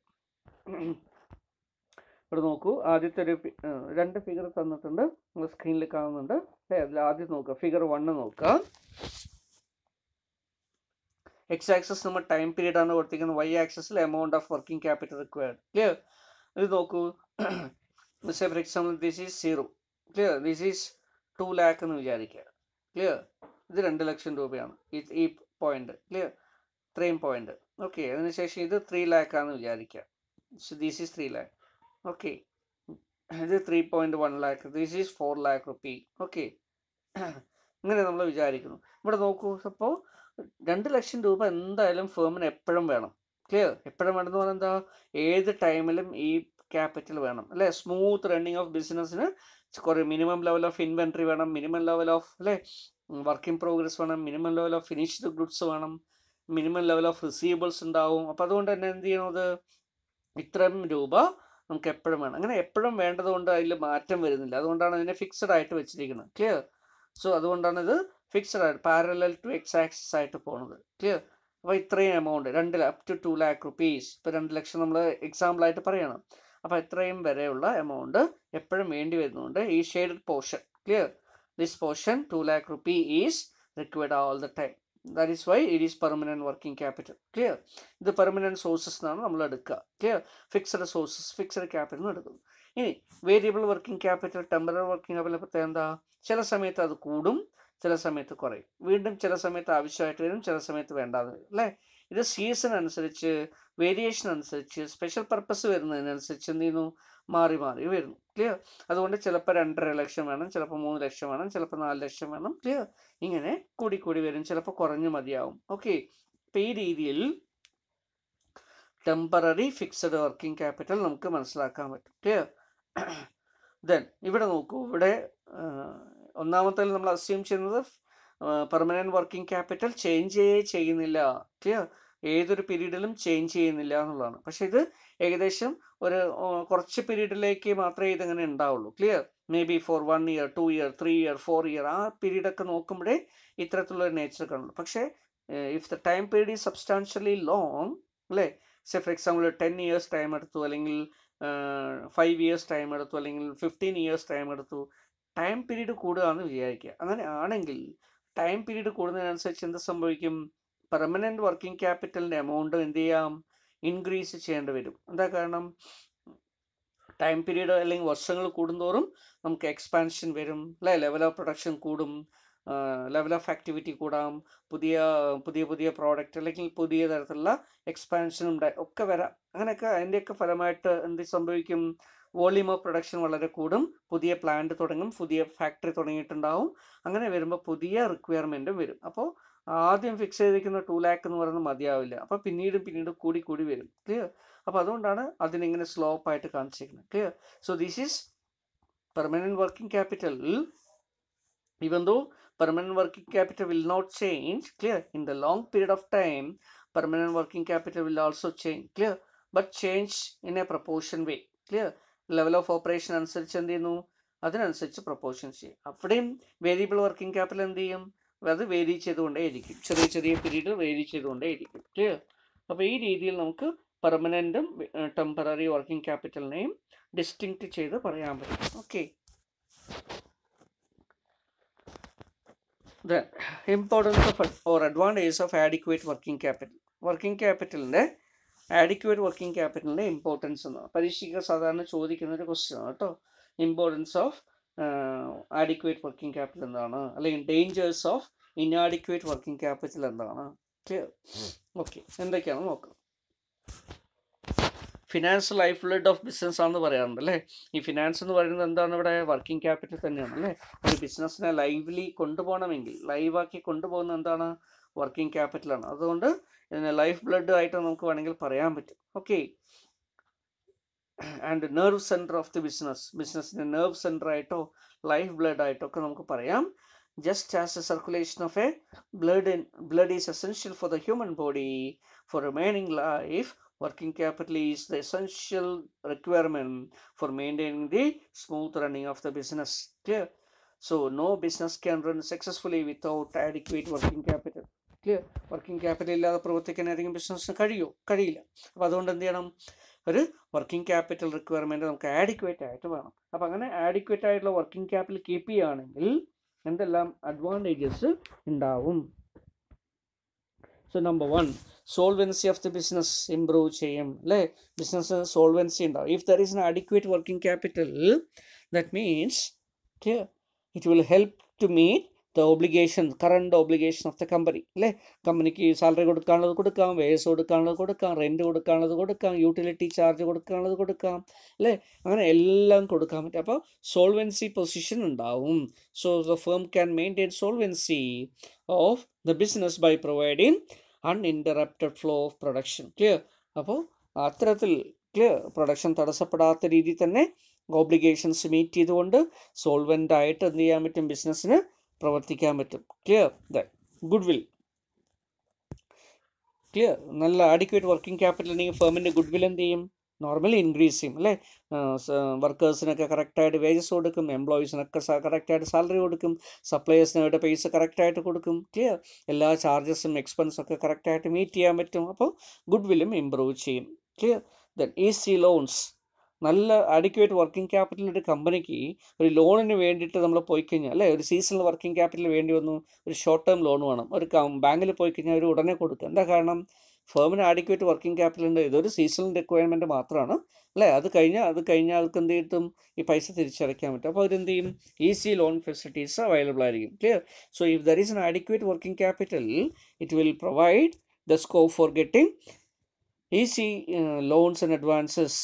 ഇവിടെ നോക്കൂ ആദ്യത്തെ ഒരു രണ്ട് ഫിഗർ തന്നിട്ടുണ്ട് സ്ക്രീനിൽ കാണുന്നുണ്ട് ആദ്യം നോക്കുക ഫിഗർ വണ് നോക്കുക എക്സ് ആക്സസ് നമ്മൾ ടൈം പീരീഡ് ആണ് കൊടുത്തിരിക്കുന്നത് വൈ ആക്സസിൽ amount of working capital required clear ഇത് നോക്കൂ say for example this is zero clear this is two lakh എന്ന് വിചാരിക്കുക ക്ലിയർ ഇത് രണ്ട് ലക്ഷം രൂപയാണ് ഈ പോയിന്റ് ക്ലിയർ ഇത്രയും പോയിന്റ് ഓക്കെ അതിനുശേഷം ഇത് ത്രീ ആണെന്ന് വിചാരിക്കുക this is three lakh okay ഇത് three point one lakh this is four lakh rupee okay ഇങ്ങനെ നമ്മൾ വിചാരിക്കുന്നു ഇവിടെ നോക്കൂ അപ്പോൾ രണ്ട് ലക്ഷം രൂപ എന്തായാലും ഫേമിന് എപ്പോഴും വേണം ക്ലിയർ എപ്പോഴും വേണമെന്ന് പറഞ്ഞാൽ എന്താ ഏത് ടൈമിലും ഈ ക്യാപിറ്റൽ വേണം അല്ലേ സ്മൂത്ത് റണ്ണിങ് ഓഫ് ബിസിനസ്സിന് കുറേ മിനിമം ലെവൽ ഓഫ് ഇൻവെൻട്രി വേണം മിനിമം ലെവൽ ഓഫ് അല്ലേ വർക്ക് ഇൻ പ്രോഗ്രസ് വേണം minimum level of finished goods വേണം മിനിമം ലെവൽ ഓഫ് റിസീവബിൾസ് ഉണ്ടാവും അപ്പോൾ അതുകൊണ്ട് തന്നെ എന്ത് ചെയ്യണത് ഇത്രയും രൂപ നമുക്ക് എപ്പോഴും വേണം അങ്ങനെ എപ്പോഴും വേണ്ടതുകൊണ്ട് അതിൽ മാറ്റം വരുന്നില്ല അതുകൊണ്ടാണ് അതിനെ ഫിക്സഡ് ആയിട്ട് വെച്ചിരിക്കുന്നത് ക്ലിയർ സോ അതുകൊണ്ടാണ് ഇത് fixed parallel to X axis ആയിട്ട് പോകുന്നത് ക്ലിയർ അപ്പോൾ ഇത്രയും എമൗണ്ട് രണ്ട് up to two lakh rupees ഇപ്പോൾ രണ്ട് ലക്ഷം നമ്മൾ എക്സാമ്പിളായിട്ട് പറയണം അപ്പോൾ ഇത്രയും വരെയുള്ള എമൗണ്ട് എപ്പോഴും വേണ്ടി വരുന്നുണ്ട് ഈ shaded portion clear this portion two lakh rupee is required all the time that is why it is permanent working capital clear ഇത് പെർമനൻറ്റ് സോഴ്സസ് എന്നാണ് നമ്മൾ എടുക്കുക clear fixed sources fixed capital നിന്ന് എടുക്കുന്നു ഇനി variable working capital temporary working capital പ്രത്യേകം എന്താ ചില സമയത്ത് അത് കൂടും ചില സമയത്ത് കുറയും വീണ്ടും ചില സമയത്ത് ആവശ്യമായിട്ട് വരും ചില സമയത്ത് വേണ്ടാതെ വരും അല്ലേ ഇത് സീസൺ അനുസരിച്ച് വേരിയേഷൻ അനുസരിച്ച് സ്പെഷ്യൽ പർപ്പസ് വരുന്നതിനനുസരിച്ച് എന്ത് ചെയ്യുന്നു മാറി മാറി വരുന്നു ക്ലിയർ അതുകൊണ്ട് ചിലപ്പോൾ രണ്ടര ലക്ഷം വേണം ചിലപ്പോൾ മൂന്ന് ലക്ഷം വേണം ചിലപ്പോൾ നാല് ലക്ഷം വേണം ക്ലിയർ ഇങ്ങനെ കൂടി കൂടി വരും ചിലപ്പോൾ കുറഞ്ഞു മതിയാവും ഓക്കെ അപ്പം ഈ രീതിയിൽ ടെമ്പററി ഫിക്സഡ് വർക്കിംഗ് ക്യാപിറ്റൽ നമുക്ക് മനസ്സിലാക്കാൻ പറ്റും ക്ലിയർ ദെൻ ഇവിടെ നോക്കൂ ഇവിടെ ഒന്നാമത്തെ നമ്മൾ അസ്യൂം ചെയ്യുന്നത് പെർമനൻറ്റ് വർക്കിംഗ് ക്യാപിറ്റൽ ചേഞ്ച് ചെയ്യുന്നില്ല ക്ലിയർ ഏതൊരു പീരീഡിലും ചേഞ്ച് ചെയ്യുന്നില്ല എന്നുള്ളതാണ് പക്ഷെ ഇത് ഏകദേശം ഒരു കുറച്ച് പീരീഡിലേക്ക് മാത്രമേ ഇതങ്ങനെ ഉണ്ടാവുള്ളൂ clear may be for one year two year three year four year ആ പീരീഡൊക്കെ നോക്കുമ്പോഴേ ഇത്തരത്തിലുള്ള നേച്ചർ കാണുള്ളൂ പക്ഷേ if the time period is substantially long അല്ലേ say for example ten years time എടുത്തു അല്ലെങ്കിൽ ഫൈവ് ഇയേഴ്സ് ടൈം എടുത്തു അല്ലെങ്കിൽ ഫിഫ്റ്റീൻ ഇയേഴ്സ് ടൈം എടുത്തു ടൈം പീരീഡ് കൂടുകയാണെന്ന് വിചാരിക്കുക അങ്ങനെ ആണെങ്കിൽ ടൈം പീരീഡ് കൂടുന്നതിനനുസരിച്ച് എന്ത് സംഭവിക്കും പെർമനൻറ്റ് വർക്കിംഗ് ക്യാപിറ്റലിൻ്റെ എമൗണ്ട് എന്ത് ചെയ്യാം ഇൻക്രീസ് ചെയ്യേണ്ടി വരും എന്താ കാരണം ടൈം പീരീഡ് അല്ലെങ്കിൽ വർഷങ്ങൾ കൂടുന്തോറും നമുക്ക് എക്സ്പാൻഷൻ വരും അല്ലെ ലെവൽ ഓഫ് പ്രൊഡക്ഷൻ കൂടും ലെവൽ ഓഫ് ആക്ടിവിറ്റി കൂടാം പുതിയ പുതിയ പുതിയ പ്രോഡക്റ്റ് അല്ലെങ്കിൽ പുതിയ തരത്തിലുള്ള എക്സ്പാൻഷനും ഒക്കെ വരാം അങ്ങനെയൊക്കെ അതിൻ്റെയൊക്കെ ഫലമായിട്ട് എന്ത് സംഭവിക്കും വോളിയൂം ഓഫ് പ്രൊഡക്ഷൻ വളരെ കൂടും പുതിയ പ്ലാന്റ് തുടങ്ങും പുതിയ ഫാക്ടറി തുടങ്ങിയിട്ടുണ്ടാവും അങ്ങനെ വരുമ്പോൾ പുതിയ റിക്വയർമെൻറ്റും വരും അപ്പോൾ ആദ്യം ഫിക്സ് ചെയ്തിരിക്കുന്ന ടു ലാക്ക് എന്ന് പറയുന്നത് മതിയാവില്ല അപ്പോൾ പിന്നീടും പിന്നീടും കൂടി കൂടി വരും ക്ലിയർ അപ്പോൾ അതുകൊണ്ടാണ് അതിനിങ്ങനെ സ്ലോപ്പായിട്ട് കാണിച്ചിരിക്കുന്നത് clear so this is permanent working capital even though permanent working capital will not change clear in the long period of time permanent working capital will also change clear but change in a proportion way clear level of operation അനുസരിച്ച് എന്ത് ചെയ്യുന്നു അതിനനുസരിച്ച് proportion ചെയ്യും അവിടെയും variable working capital എന്ത് ചെയ്യും അത് vary ചെയ്തുകൊണ്ടേ ഇരിക്കും ചെറിയ ചെറിയ പീരീഡ് വേരി ചെയ്തുകൊണ്ടേ ഇരിക്കും ക്ലിയർ അപ്പോൾ ഈ രീതിയിൽ നമുക്ക് പെർമനൻറ്റും ടെമ്പററി വർക്കിംഗ് ക്യാപിറ്റലിനെയും ഡിസ്റ്റിങ്ക്റ്റ് ചെയ്ത് പറയാൻ പറ്റും okay then importance of or advantages of adequate working capital working ക്യാപിറ്റലിൻ്റെ ആഡിക്വേറ്റ് വർക്കിംഗ് ക്യാപിറ്റലിൻ്റെ ഇമ്പോർട്ടൻസ് എന്ന് പരീക്ഷയ്ക്ക് സാധാരണ ചോദിക്കുന്ന ഒരു ക്വസ്റ്റ്യനാണ് കേട്ടോ importance of adequate working capital എന്താണ് അല്ലെങ്കിൽ dangers of inadequate working capital എന്താണ് ക്ലിയർ ഓക്കെ എന്തൊക്കെയാണ് നോക്കാം finance life blood of business ആണെന്ന് പറയാറുണ്ട് അല്ലേ ഈ ഫിനാൻസ് എന്ന് പറയുന്നത് എന്താണ് ഇവിടെ വർക്കിംഗ് ക്യാപിറ്റൽ തന്നെയാണ് അല്ലേ ഒരു ബിസിനസ്സിനെ ലൈവ്ലി കൊണ്ടുപോകണമെങ്കിൽ ലൈവാക്കി കൊണ്ടുപോകുന്ന എന്താണ് വർക്കിംഗ് ക്യാപിറ്റലാണ് അതുകൊണ്ട് ഇതിനെ ലൈഫ് ബ്ലഡ് ആയിട്ട് നമുക്ക് വേണമെങ്കിൽ പറയാൻ പറ്റും okay and nerve centre of the business ബിസിനസ്സിൻ്റെ നെർവ് സെൻറ്റർ ആയിട്ടോ ലൈഫ് ബ്ലഡ് ആയിട്ടോ ഒക്കെ നമുക്ക് പറയാം just as a circulation of a blood in blood is essential for the human body for remaining life working capital is the essential requirement for maintaining the smooth running of the business clear so no business can run successfully without adequate working capital working capital ഇല്ലാതെ പ്രവർത്തിക്കാൻ ഏതെങ്കിലും ബിസിനസ്സിന് കഴിയുമോ കഴിയില്ല അപ്പോൾ അതുകൊണ്ട് എന്ത് ചെയ്യണം ഒരു വർക്കിംഗ് ക്യാപിറ്റൽ റിക്വയർമെൻറ്റ് നമുക്ക് ആഡിക്വേറ്റ് ആയിട്ട് വേണം അപ്പോൾ അങ്ങനെ ആഡിക്വേറ്റ് ആയിട്ടുള്ള വർക്കിംഗ് ക്യാപിറ്റൽ കീപ്പ് ചെയ്യുകയാണെങ്കിൽ എന്തെല്ലാം അഡ്വാൻറ്റേജസ് ഉണ്ടാവും so number one solvency of the business improve ചെയ്യും അല്ലേ ബിസിനസ് സോൾവെൻസി ഉണ്ടാവും if there is an adequate working capital that means it will help to meet the obligation current obligation of the company അല്ലേ കമ്പനിക്ക് salary കൊടുക്കാനുള്ളത് കൊടുക്കാം verse കൊടുക്കാനുള്ളത് കൊടുക്കാം rent കൊടുക്കാനുള്ളത് കൊടുക്കാം യൂട്ടിലിറ്റി ചാർജ് കൊടുക്കാനുള്ളത് കൊടുക്കാം അല്ലേ അങ്ങനെ എല്ലാം കൊടുക്കാൻ പറ്റും അപ്പോൾ സോൾവെൻസി പൊസിഷൻ ഉണ്ടാവും so the firm can maintain solvency of the business by providing uninterrupted flow of production clear അപ്പോൾ അത്തരത്തിൽ ക്ലിയർ പ്രൊഡക്ഷൻ തടസ്സപ്പെടാത്ത രീതിയിൽ തന്നെ ഓബ്ലിഗേഷൻസ് മീറ്റ് ചെയ്തുകൊണ്ട് സോൾവെൻ്റ് ആയിട്ട് എന്ത് ചെയ്യാൻ പറ്റും ബിസിനസ്സിന് പ്രവർത്തിക്കാൻ പറ്റും clear the goodwill clear നല്ല അഡിക്വേറ്റ് വർക്കിംഗ് ക്യാപിറ്റൽ അല്ലെങ്കിൽ ഫേമിൻ്റെ ഗുഡ് വിൽ എന്ത് ചെയ്യും നോർമലി ഇൻക്രീസ് ചെയ്യും അല്ലേ വർക്കേഴ്സിനൊക്കെ കറക്റ്റായിട്ട് വേജസ് കൊടുക്കും എംപ്ലോയീസിനൊക്കെ കറക്റ്റായിട്ട് സാലറി കൊടുക്കും സപ്ലയേഴ്സിനവരുടെ പൈസ കറക്റ്റായിട്ട് കൊടുക്കും ക്ലിയർ എല്ലാ ചാർജസും എക്സ്പെൻസും ഒക്കെ കറക്റ്റായിട്ട് മീറ്റ് ചെയ്യാൻ പറ്റും അപ്പോൾ ഗുഡ് വില്ലും ഇമ്പ്രൂവ് ചെയ്യും ക്ലിയർ ദെൻ സി ലോൺസ് നല്ല അഡിക്വേറ്റ് വർക്കിംഗ് ക്യാപിറ്റൽ ഒരു കമ്പനിക്ക് ഒരു ലോണിന് വേണ്ടിയിട്ട് നമ്മൾ പോയി കഴിഞ്ഞാൽ അല്ലേ ഒരു സീസണൽ വർക്കിംഗ് ക്യാപിറ്റൽ വേണ്ടി വന്നു ഒരു ഷോർട്ട് ടേം ലോൺ വേണം ഒരു ബാങ്കിൽ പോയി കഴിഞ്ഞാൽ അവർ ഉടനെ കൊടുക്കുക എന്താ കാരണം ഫേമിന് ആഡിക്വേറ്റ് വർക്കിംഗ് ക്യാപിറ്റൽ ഉണ്ട് ഇതൊരു സീസണൽ റിക്വയർമെൻറ്റ് മാത്രമാണ് അല്ലേ അത് കഴിഞ്ഞാൽ അത് കഴിഞ്ഞാൽ അവർക്ക് എന്ത് ചെയ്തിട്ടും ഈ പൈസ തിരിച്ചടയ്ക്കാൻ പറ്റും അപ്പോൾ അവരെന്ത് ചെയ്യും ഈസി ലോൺ ഫെസിലിറ്റീസ് അവൈലബിൾ ആയിരിക്കും clear so if there is an adequate working capital it will provide the scope for getting easy loans and advances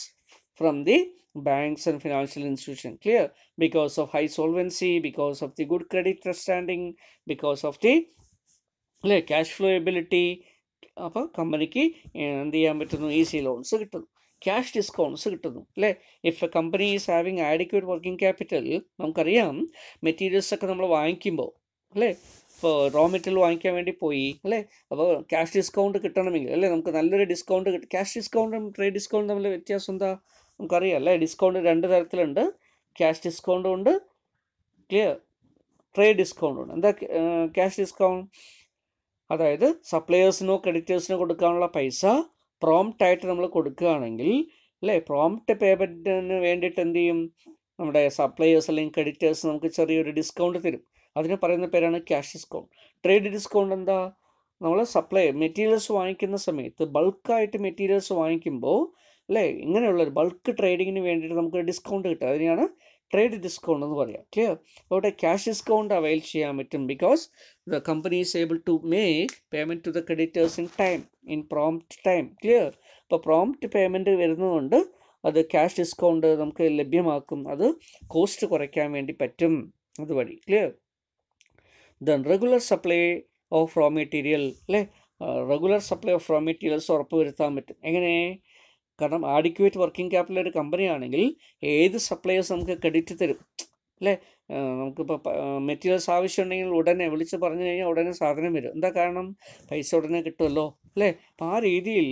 from the banks and financial institution clear because of high solvency because of the good credit standing because of the clear cash flow ability of a company key and the easy loans cash discount. discounts if a company is having adequate working capital materials for raw material vaangikka vendi poi alle appo cash discount kittanamengil alle namukku nalla discount cash discount trade discount thammile vyathyasam unda നമുക്കറിയാം അല്ലേ discount രണ്ട് തരത്തിലുണ്ട് cash ഡിസ്കൗണ്ടും ഉണ്ട് clear trade discount ഉണ്ട് എന്താ cash discount അതായത് സപ്ലയേഴ്സിനോ ക്രെഡിറ്റേഴ്സിനോ കൊടുക്കാനുള്ള പൈസ പ്രോംപ്റ്റായിട്ട് നമ്മൾ കൊടുക്കുകയാണെങ്കിൽ അല്ലേ പ്രോംപ്റ്റ് പേയ്മെൻറ്റിന് വേണ്ടിയിട്ട് എന്ത് ചെയ്യും നമ്മുടെ സപ്ലയേഴ്സ് അല്ലെങ്കിൽ ക്രെഡിറ്റേഴ്സ് നമുക്ക് ചെറിയൊരു ഡിസ്കൗണ്ട് തരും അതിന് പറയുന്ന പേരാണ് ക്യാഷ് ഡിസ്കൗണ്ട് ട്രേഡ് ഡിസ്കൗണ്ട് എന്താ നമ്മൾ സപ്ലൈ മെറ്റീരിയൽസ് വാങ്ങിക്കുന്ന സമയത്ത് ബൾക്കായിട്ട് മെറ്റീരിയൽസ് വാങ്ങിക്കുമ്പോൾ അല്ലേ ഇങ്ങനെയുള്ള ഒരു ബൾക്ക് ട്രേഡിങ്ങിന് വേണ്ടിയിട്ട് നമുക്ക് ഡിസ്കൗണ്ട് കിട്ടുക അതിനെയാണ് ട്രേഡ് ഡിസ്കൗണ്ട് എന്ന് പറയാം ക്ലിയർ അവിടെ ക്യാഷ് ഡിസ്കൗണ്ട് അവൈൽ ചെയ്യാൻ പറ്റും because the company is able to make payment to the creditors in time in prompt time clear അപ്പോൾ പ്രോംപ്റ്റ് പേയ്മെൻറ്റ് വരുന്നതുകൊണ്ട് അത് ക്യാഷ് ഡിസ്കൗണ്ട് നമുക്ക് ലഭ്യമാക്കും അത് കോസ്റ്റ് കുറയ്ക്കാൻ വേണ്ടി പറ്റും അതുവഴി clear then regular supply of raw material അല്ലേ regular supply of raw materials ഉറപ്പുവരുത്താൻ പറ്റും എങ്ങനെ കാരണം ആഡിക്വേറ്റ് വർക്കിംഗ് ക്യാപിറ്റൽ ഒരു കമ്പനിയാണെങ്കിൽ ഏത് സപ്ലയേഴ്സ് നമുക്ക് ക്രെഡിറ്റ് തരും അല്ലേ നമുക്കിപ്പോൾ മെറ്റീരിയൽസ് ആവശ്യമുണ്ടെങ്കിൽ ഉടനെ വിളിച്ച് പറഞ്ഞു കഴിഞ്ഞാൽ ഉടനെ സാധനം വരും എന്താ കാരണം പൈസ ഉടനെ കിട്ടുമല്ലോ അല്ലേ അപ്പം ആ രീതിയിൽ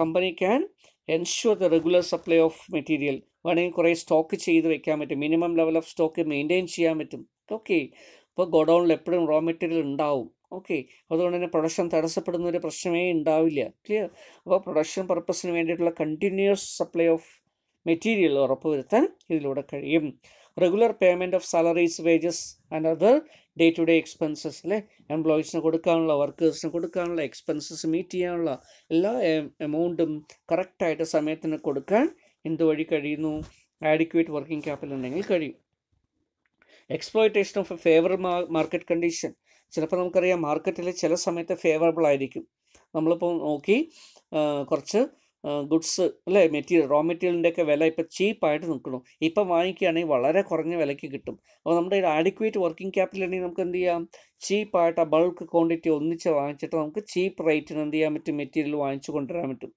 company can ensure the regular supply of material വേണമെങ്കിൽ കുറേ സ്റ്റോക്ക് ചെയ്ത് വെക്കാൻ പറ്റും minimum level of stock maintain ചെയ്യാൻ പറ്റും ഓക്കെ അപ്പോൾ ഗോഡൗണിൽ എപ്പോഴും റോ മെറ്റീരിയൽ ഉണ്ടാവും ഓക്കെ അതുകൊണ്ട് തന്നെ പ്രൊഡക്ഷൻ തടസ്സപ്പെടുന്ന ഒരു പ്രശ്നമേ ഉണ്ടാവില്ല ക്ലിയർ അപ്പോൾ പ്രൊഡക്ഷൻ പർപ്പസിന് വേണ്ടിയിട്ടുള്ള കണ്ടിന്യൂസ് സപ്ലൈ ഓഫ് മെറ്റീരിയൽ ഉറപ്പുവരുത്താൻ ഇതിലൂടെ കഴിയും regular payment of salaries wages and other day to day expenses അല്ലേ എംപ്ലോയീസിന് കൊടുക്കാനുള്ള വർക്കേഴ്സിന് കൊടുക്കാനുള്ള എക്സ്പെൻസസ് മീറ്റ് ചെയ്യാനുള്ള എല്ലാ എമൗണ്ടും കറക്റ്റായിട്ട് സമയത്തിന് കൊടുക്കാൻ എന്തുവഴി കഴിയുന്നു ആഡിക്വേറ്റ് വർക്കിംഗ് ക്യാപിറ്റൽ ഉണ്ടെങ്കിൽ കഴിയും exploitation of a favourable market condition ചിലപ്പോൾ നമുക്കറിയാം മാർക്കറ്റിൽ ചില സമയത്ത് ഫേവറബിൾ ആയിരിക്കും നമ്മളിപ്പോൾ നോക്കി കുറച്ച് ഗുഡ്സ് അല്ലേ മെറ്റീരിയൽ റോ മെറ്റീരിയലിൻ്റെയൊക്കെ വില ഇപ്പോൾ ചീപ്പായിട്ട് നിൽക്കണം ഇപ്പം വാങ്ങിക്കുകയാണെങ്കിൽ വളരെ കുറഞ്ഞ വിലയ്ക്ക് കിട്ടും അപ്പോൾ നമ്മുടെ ഒരു ആഡിക്വേറ്റ് വർക്കിംഗ് ക്യാപിറ്റൽ ഉണ്ടെങ്കിൽ നമുക്ക് എന്ത് ചെയ്യാം ചീപ്പായിട്ട് ആ ബൾക്ക് ക്വാണ്ടിറ്റി ഒന്നിച്ച് വാങ്ങിച്ചിട്ട് നമുക്ക് ചീപ്പ് റേറ്റിന് എന്ത് ചെയ്യാൻ പറ്റും മെറ്റീരിയൽ വാങ്ങിച്ചു കൊണ്ടുവരാൻ പറ്റും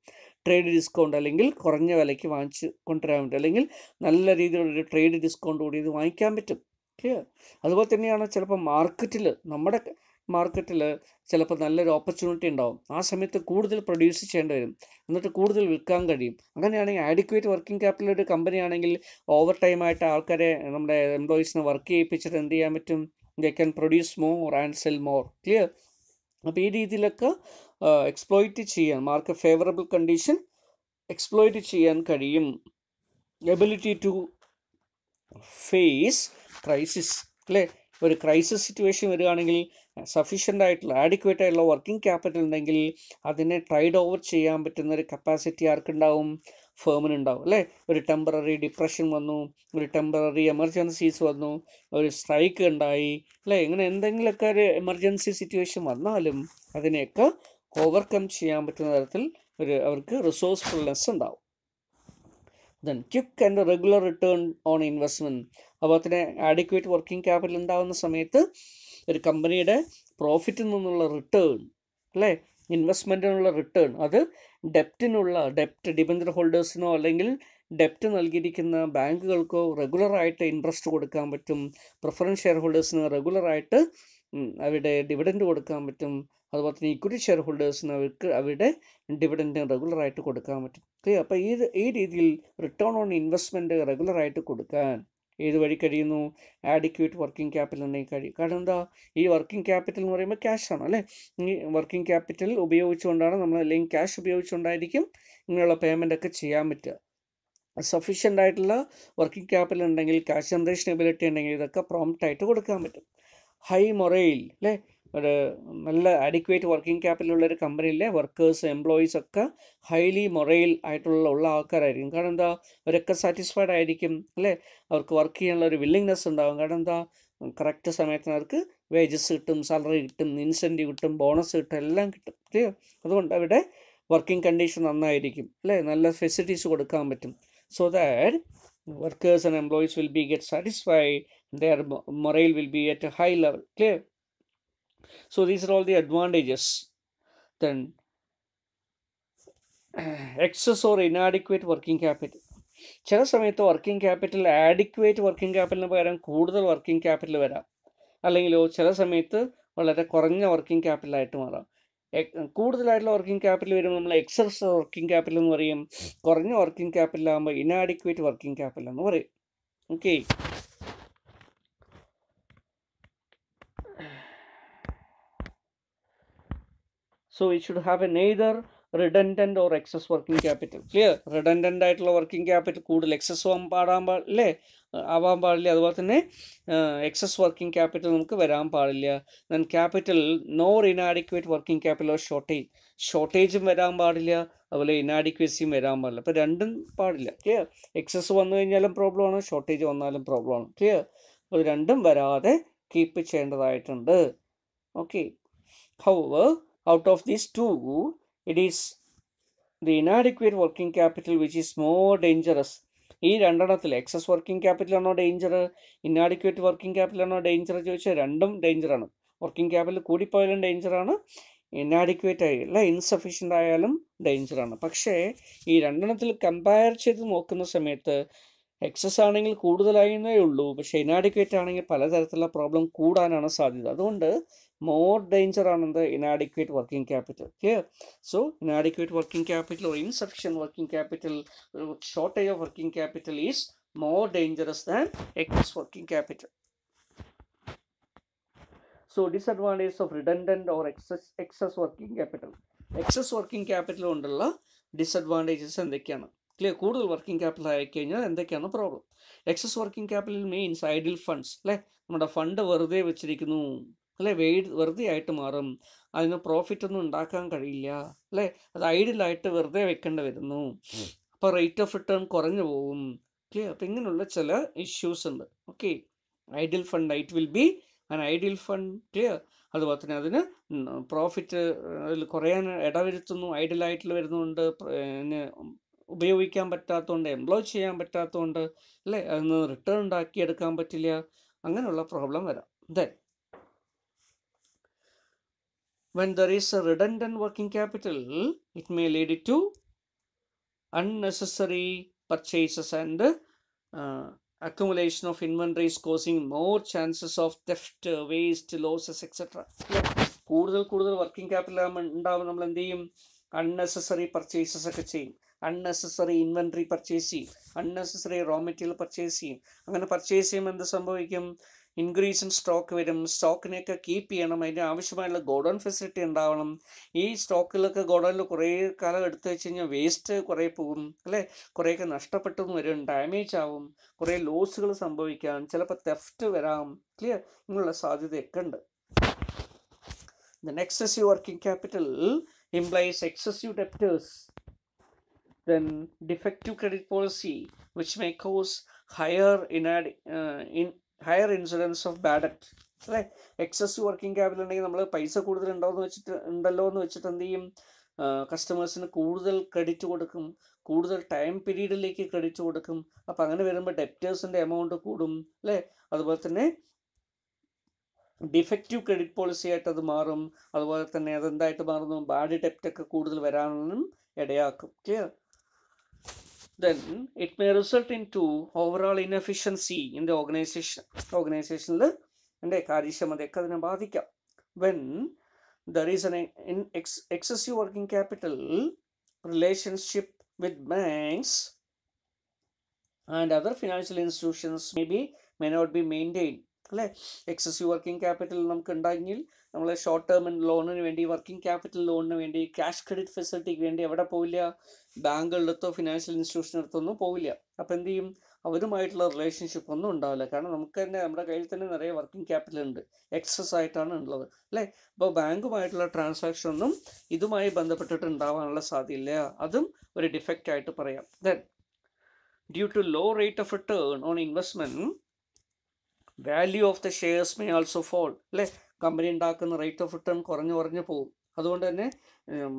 ട്രേഡ് ഡിസ്കൗണ്ട് അല്ലെങ്കിൽ കുറഞ്ഞ വിലയ്ക്ക് വാങ്ങിച്ച് കൊണ്ടുവരാൻ പറ്റും അല്ലെങ്കിൽ നല്ല രീതിയിലുള്ള ട്രേഡ് ഡിസ്കൗണ്ട് കൂടി ഇത് വാങ്ങിക്കാൻ പറ്റും ക്ലിയർ അതുപോലെ തന്നെയാണ് ചിലപ്പോൾ മാർക്കറ്റിൽ നമ്മുടെ മാർക്കറ്റിൽ ചിലപ്പോൾ നല്ലൊരു ഓപ്പർച്യൂണിറ്റി ഉണ്ടാവും ആ സമയത്ത് കൂടുതൽ പ്രൊഡ്യൂസ് ചെയ്യേണ്ടി വരും എന്നിട്ട് കൂടുതൽ വിൽക്കാൻ കഴിയും അങ്ങനെയാണെങ്കിൽ ആഡിക്വേറ്റ് വർക്കിംഗ് ക്യാപിറ്റൽ ഒരു കമ്പനി ആണെങ്കിൽ ഓവർ ടൈമായിട്ട് ആൾക്കാരെ നമ്മുടെ എംപ്ലോയീസിനെ വർക്ക് ചെയ്യിപ്പിച്ചിട്ട് എന്ത് ചെയ്യാൻ പറ്റും they can produce more and sell more clear അപ്പോൾ ഈ രീതിയിലൊക്കെ എക്സ്പ്ലോയിറ്റ് ചെയ്യാൻ മാർക്കറ്റ് ഫേവറബിൾ കണ്ടീഷൻ എക്സ്പ്ലോയിറ്റ് ചെയ്യാൻ കഴിയും എബിലിറ്റി ടു ഫേസ് ക്രൈസിസ് അല്ലേ ഒരു ക്രൈസിസ് സിറ്റുവേഷൻ വരികയാണെങ്കിൽ സഫീഷ്യൻ്റ് ആയിട്ടുള്ള ആഡിക്വേറ്റ് ആയിട്ടുള്ള വർക്കിംഗ് ക്യാപിറ്റൽ ഉണ്ടെങ്കിൽ അതിനെ ട്രൈഡ് ഓവർ ചെയ്യാൻ പറ്റുന്ന ഒരു കപ്പാസിറ്റി ആർക്കുണ്ടാവും ഫേമിന് ഉണ്ടാവും അല്ലേ ഒരു ടെമ്പററി ഡിപ്രഷൻ വന്നു ഒരു ടെമ്പററി എമർജൻസീസ് വന്നു ഒരു സ്ട്രൈക്ക് ഉണ്ടായി അല്ലേ ഇങ്ങനെ എന്തെങ്കിലുമൊക്കെ ഒരു എമർജൻസി സിറ്റുവേഷൻ വന്നാലും അതിനെയൊക്കെ ഓവർകം ചെയ്യാൻ പറ്റുന്ന തരത്തിൽ ഒരു അവർക്ക് റിസോഴ്സ്ഫുൾനെസ് ഉണ്ടാവും then quick and regular return on investment അപ്പോൾ തന്നെ ആഡിക്വേറ്റ് വർക്കിംഗ് ക്യാപിറ്റൽ ഉണ്ടാകുന്ന സമയത്ത് ഒരു കമ്പനിയുടെ പ്രോഫിറ്റിൽ നിന്നുള്ള റിട്ടേൺ അല്ലേ ഇൻവെസ്റ്റ്മെൻറ്റിനുള്ള റിട്ടേൺ അത് ഡെപ്റ്റിനുള്ള ഡെപ്റ്റ് ഡിപെൻഡർ ഹോൾഡേഴ്സിനോ അല്ലെങ്കിൽ ഡെപ്റ്റ് നൽകിയിരിക്കുന്ന ബാങ്കുകൾക്കോ റെഗുലറായിട്ട് ഇൻട്രസ്റ്റ് കൊടുക്കാൻ പറ്റും പ്രിഫറൻസ് ഷെയർ ഹോൾഡേഴ്സിന് റെഗുലറായിട്ട് അവിടെ ഡിവിഡൻഡ് കൊടുക്കാൻ പറ്റും അതുപോലെ തന്നെ ഇക്വിറ്റി ഷെയർ ഹോൾഡേഴ്സിന് അവർക്ക് അവരുടെ ഡിവിഡൻഡ് റെഗുലറായിട്ട് കൊടുക്കാൻ പറ്റും ക്ലിയർ അപ്പോൾ ഈ ഈ രീതിയിൽ റിട്ടേൺ ഓൺ ഇൻവെസ്റ്റ്മെൻറ്റ് റെഗുലറായിട്ട് കൊടുക്കാൻ ഏത് വഴി കഴിയുന്നു ആഡിക്യൂറ്റ് വർക്കിംഗ് ക്യാപിറ്റൽ ഉണ്ടെങ്കിൽ കഴിയും കാരണം എന്താ ഈ വർക്കിംഗ് ക്യാപിറ്റൽ എന്ന് പറയുമ്പോൾ ക്യാഷാണ് അല്ലേ ഈ വർക്കിംഗ് ക്യാപിറ്റൽ ഉപയോഗിച്ചുകൊണ്ടാണ് നമ്മൾ അല്ലെങ്കിൽ ക്യാഷ് ഉപയോഗിച്ചുകൊണ്ടായിരിക്കും ഇങ്ങനെയുള്ള പേയ്മെൻ്റ് ഒക്കെ ചെയ്യാൻ പറ്റുക സഫീഷ്യൻ്റ് ആയിട്ടുള്ള വർക്കിംഗ് ക്യാപിറ്റൽ ഉണ്ടെങ്കിൽ ക്യാഷ് ജനറേഷൻ എബിലിറ്റി ഉണ്ടെങ്കിൽ ഇതൊക്കെ പ്രോംപ്റ്റ് ആയിട്ട് കൊടുക്കാൻ പറ്റും ഹൈ മൊറയിൽ അല്ലേ ഒരു നല്ല അഡിക്വേറ്റ് വർക്കിംഗ് ക്യാപിറ്റലുള്ള ഒരു കമ്പനിയിലെ വർക്കേഴ്സ് എംപ്ലോയീസ് ഒക്കെ ഹൈലി മൊറയിൽ ആയിട്ടുള്ള ഉള്ള ആൾക്കാരായിരിക്കും കാരണം എന്താ അവരൊക്കെ സാറ്റിസ്ഫൈഡ് ആയിരിക്കും അല്ലേ അവർക്ക് വർക്ക് ചെയ്യാനുള്ള ഒരു വില്ലിങ്നെസ് ഉണ്ടാകും കാരണം എന്താ കറക്റ്റ് സമയത്തിന് അവർക്ക് വേജസ് കിട്ടും സാലറി കിട്ടും ഇൻസെൻറ്റീവ് കിട്ടും ബോണസ് കിട്ടും എല്ലാം കിട്ടും അല്ലയോ അതുകൊണ്ട് അവിടെ വർക്കിംഗ് കണ്ടീഷൻ നന്നായിരിക്കും അല്ലേ നല്ല ഫെസിലിറ്റീസ് കൊടുക്കാൻ പറ്റും so that workers and employees will be get satisfied their morale will be at a high level. Clear? So these are all the advantages. Then excess or inadequate working capital ചില സമയത്ത് working capital adequate working ക്യാപിറ്റലിന് പകരം കൂടുതൽ working capital വരാം അല്ലെങ്കിലോ ചില സമയത്ത് വളരെ കുറഞ്ഞ വർക്കിംഗ് ക്യാപിറ്റലായിട്ട് മാറാം കൂടുതലായിട്ടുള്ള വർക്കിംഗ് ക്യാപിറ്റൽ വരുമ്പോൾ നമ്മൾ എക്സസ് വർക്കിംഗ് ക്യാപിറ്റൽ എന്ന് പറയും കുറഞ്ഞ വർക്കിംഗ് ക്യാപിറ്റൽ ആകുമ്പോൾ ഇനാഡിക്വേറ്റ് വർക്കിംഗ് ക്യാപിറ്റൽ എന്ന് പറയും okay so it should have a neither redundant or excess working capital clear redundant ആയിട്ടുള്ള വർക്കിംഗ് ക്യാപിറ്റൽ കൂടുതൽ എക്സസ് പാടാൻ പാടില്ലേ ആവാൻ പാടില്ല അതുപോലെ തന്നെ എക്സസ് വർക്കിംഗ് ക്യാപിറ്റൽ നമുക്ക് വരാൻ പാടില്ല then capital nor inadequate working capital or shortage ഷോർട്ടേജും വരാൻ പാടില്ല അതുപോലെ ഇനാഡിക്വസിയും വരാൻ പാടില്ല അപ്പോൾ രണ്ടും പാടില്ല ക്ലിയർ എക്സസ് വന്നു കഴിഞ്ഞാലും പ്രോബ്ലമാണ് ഷോർട്ടേജ് വന്നാലും പ്രോബ്ലമാണ് ക്ലിയർ അപ്പോൾ രണ്ടും വരാതെ കീപ്പ് ചെയ്യേണ്ടതായിട്ടുണ്ട് okay how out of these two it is the inadequate working capital which is more dangerous ഈ രണ്ടെണ്ണത്തിൽ എക്സസ് വർക്കിംഗ് ക്യാപിറ്റൽ ആണോ ഡേഞ്ചർ ഇന്നാഡിക്വേറ്റ് വർക്കിംഗ് ക്യാപിറ്റൽ ആണോ ഡേഞ്ചർ ചോദിച്ചാൽ രണ്ടും ഡേഞ്ചറാണ് വർക്കിംഗ് ക്യാപിറ്റൽ കൂടിപ്പോയാലും ഡേഞ്ചറാണ് ഇന്നാഡിക്വേറ്റ് ആയില്ല ഇൻസഫിഷ്യൻ്റ് ആയാലും ഡേഞ്ചറാണ് പക്ഷേ ഈ രണ്ടെണ്ണത്തിൽ കമ്പയർ ചെയ്ത് നോക്കുന്ന സമയത്ത് എക്സസ് ആണെങ്കിൽ കൂടുതലായിരുന്നേ ഉള്ളൂ പക്ഷേ ഇനാഡിക്വേറ്റ് ആണെങ്കിൽ പലതരത്തിലുള്ള പ്രോബ്ലം കൂടാനാണ് സാധ്യത അതുകൊണ്ട് more danger on the inadequate working capital here so inadequate working capital or insufficient working capital shortage of working capital is more dangerous than excess working capital so disadvantage of redundant or excess excess working capital excess working capital കൊണ്ടുള്ള disadvantages എന്തൊക്കെയാണ് clear കൂടുതൽ working capital ആയി കഴിഞ്ഞാൽ എന്തൊക്കെയാണ് problem excess working capital means idle funds അല്ലേ നമ്മുടെ fund വെറുതെ വെച്ചിരിക്കുന്നു അല്ലെ വെയിറ്റ് വെറുതെ ആയിട്ട് മാറും അതിന് പ്രോഫിറ്റ് ഒന്നും ഉണ്ടാക്കാൻ കഴിയില്ല അല്ലെ അത് ഐഡിലായിട്ട് വെറുതെ വെക്കേണ്ടി വരുന്നു അപ്പോൾ റേറ്റ് ഓഫ് റിട്ടേൺ കുറഞ്ഞു പോകും ഓക്കെ അപ്പം ഇങ്ങനെയുള്ള ചില ഇഷ്യൂസ് ഉണ്ട് okay ideal fund it will be an ideal fund clear അതുപോലെ തന്നെ അതിന് പ്രോഫിറ്റ് അതിൽ കുറയാൻ ഇടവരുത്തുന്നു ഐഡിയലായിട്ടുള്ള വരുന്നുണ്ട് ഉപയോഗിക്കാൻ പറ്റാത്തതുകൊണ്ട് എംപ്ലോയ് ചെയ്യാൻ പറ്റാത്തതുകൊണ്ട് അല്ലേ അതിന് റിട്ടേൺ ഉണ്ടാക്കിയെടുക്കാൻ പറ്റില്ല അങ്ങനെയുള്ള പ്രോബ്ലം വരാം then when there is a redundant working capital, it may lead to unnecessary purchases and uh, accumulation of inventories causing more chances of theft, waste, losses, etc. working capital unnecessary purchases unnecessary inventory purchasing, unnecessary raw material purchasing. I'm going to purchase him and the sambhavikyam. Increase in stock വരും സ്റ്റോക്കിനെയൊക്കെ keep ചെയ്യണം അതിന് ആവശ്യമായുള്ള godown facility ഉണ്ടാവണം ഈ സ്റ്റോക്കിലൊക്കെ ഗോഡൗണിൽ കുറേ കാലം എടുത്തു വെച്ച് കഴിഞ്ഞാൽ വേസ്റ്റ് കുറേ പോകും അല്ലേ കുറേയൊക്കെ നഷ്ടപ്പെട്ടു വരും ഡാമേജ് ആവും കുറേ ലോസുകൾ സംഭവിക്കാം ചിലപ്പോൾ തെഫ്റ്റ് വരാം ക്ലിയർ ഇങ്ങനെയുള്ള സാധ്യതയൊക്കെ ഉണ്ട് the excessive working capital implies excessive debtors then defective credit policy which may cause higher inad, in uh, higher incidence of bad debt അല്ലേ എക്സസ് വർക്കിംഗ് ക്യാപിറ്റൽ ഉണ്ടെങ്കിൽ നമ്മൾ പൈസ കൂടുതൽ ഉണ്ടോ വെച്ചിട്ട് ഉണ്ടല്ലോ എന്ന് വെച്ചിട്ട് എന്ത് ചെയ്യും കസ്റ്റമേഴ്സിന് കൂടുതൽ ക്രെഡിറ്റ് കൊടുക്കും കൂടുതൽ ടൈം പീരീഡിലേക്ക് ക്രെഡിറ്റ് കൊടുക്കും അപ്പം അങ്ങനെ വരുമ്പോൾ ഡെപ്റ്റേഴ്സിൻ്റെ എമൗണ്ട് കൂടും അല്ലേ അതുപോലെ തന്നെ ഡിഫക്റ്റീവ് ക്രെഡിറ്റ് പോളിസി ആയിട്ട് അത് മാറും അതുപോലെ തന്നെ അതെന്തായിട്ട് മാറുന്നു ബാഡ് ഡെപ്റ്റൊക്കെ കൂടുതൽ വരാനും ഇടയാക്കും clear then it may result into overall inefficiency in the organization organization and when there is an in excessive working capital relationship with banks and other financial institutions maybe may not be maintained അല്ലേ excessive working capital നമുക്ക് ഉണ്ടെങ്കിൽ നമ്മൾ short term ലോണിന് വേണ്ടി working capital ലോണിന് വേണ്ടി cash credit ഫെസിലിറ്റിക്ക് വേണ്ടി എവിടെ പോവില്ല ബാങ്കുകളിലത്തോ ഫിനാൻഷ്യൽ ഇൻസ്റ്റിറ്റ്യൂഷനടുത്തൊന്നും പോവില്ല അപ്പോൾ എന്ത് ചെയ്യും അവരുമായിട്ടുള്ള റിലേഷൻഷിപ്പ് ഒന്നും ഉണ്ടാവില്ല കാരണം നമുക്ക് തന്നെ നമ്മുടെ കയ്യിൽ തന്നെ നിറയെ വർക്കിംഗ് ക്യാപിറ്റൽ ഉണ്ട് എക്സസ് ആയിട്ടാണ് ഉള്ളത് അല്ലേ അപ്പോൾ ബാങ്കുമായിട്ടുള്ള ട്രാൻസാക്ഷൻ ഒന്നും ഇതുമായി ബന്ധപ്പെട്ടിട്ട് ഉണ്ടാവാനുള്ള സാധ്യതയില്ല അതും ഒരു ഡിഫക്റ്റ് ആയിട്ട് പറയാം then due to low rate of return on investment value of the shares may also fall അല്ലേ കമ്പനി ഉണ്ടാക്കുന്ന റേറ്റ് ഓഫ് റിട്ടേൺ കുറഞ്ഞു കുറഞ്ഞു പോകും അതുകൊണ്ട് തന്നെ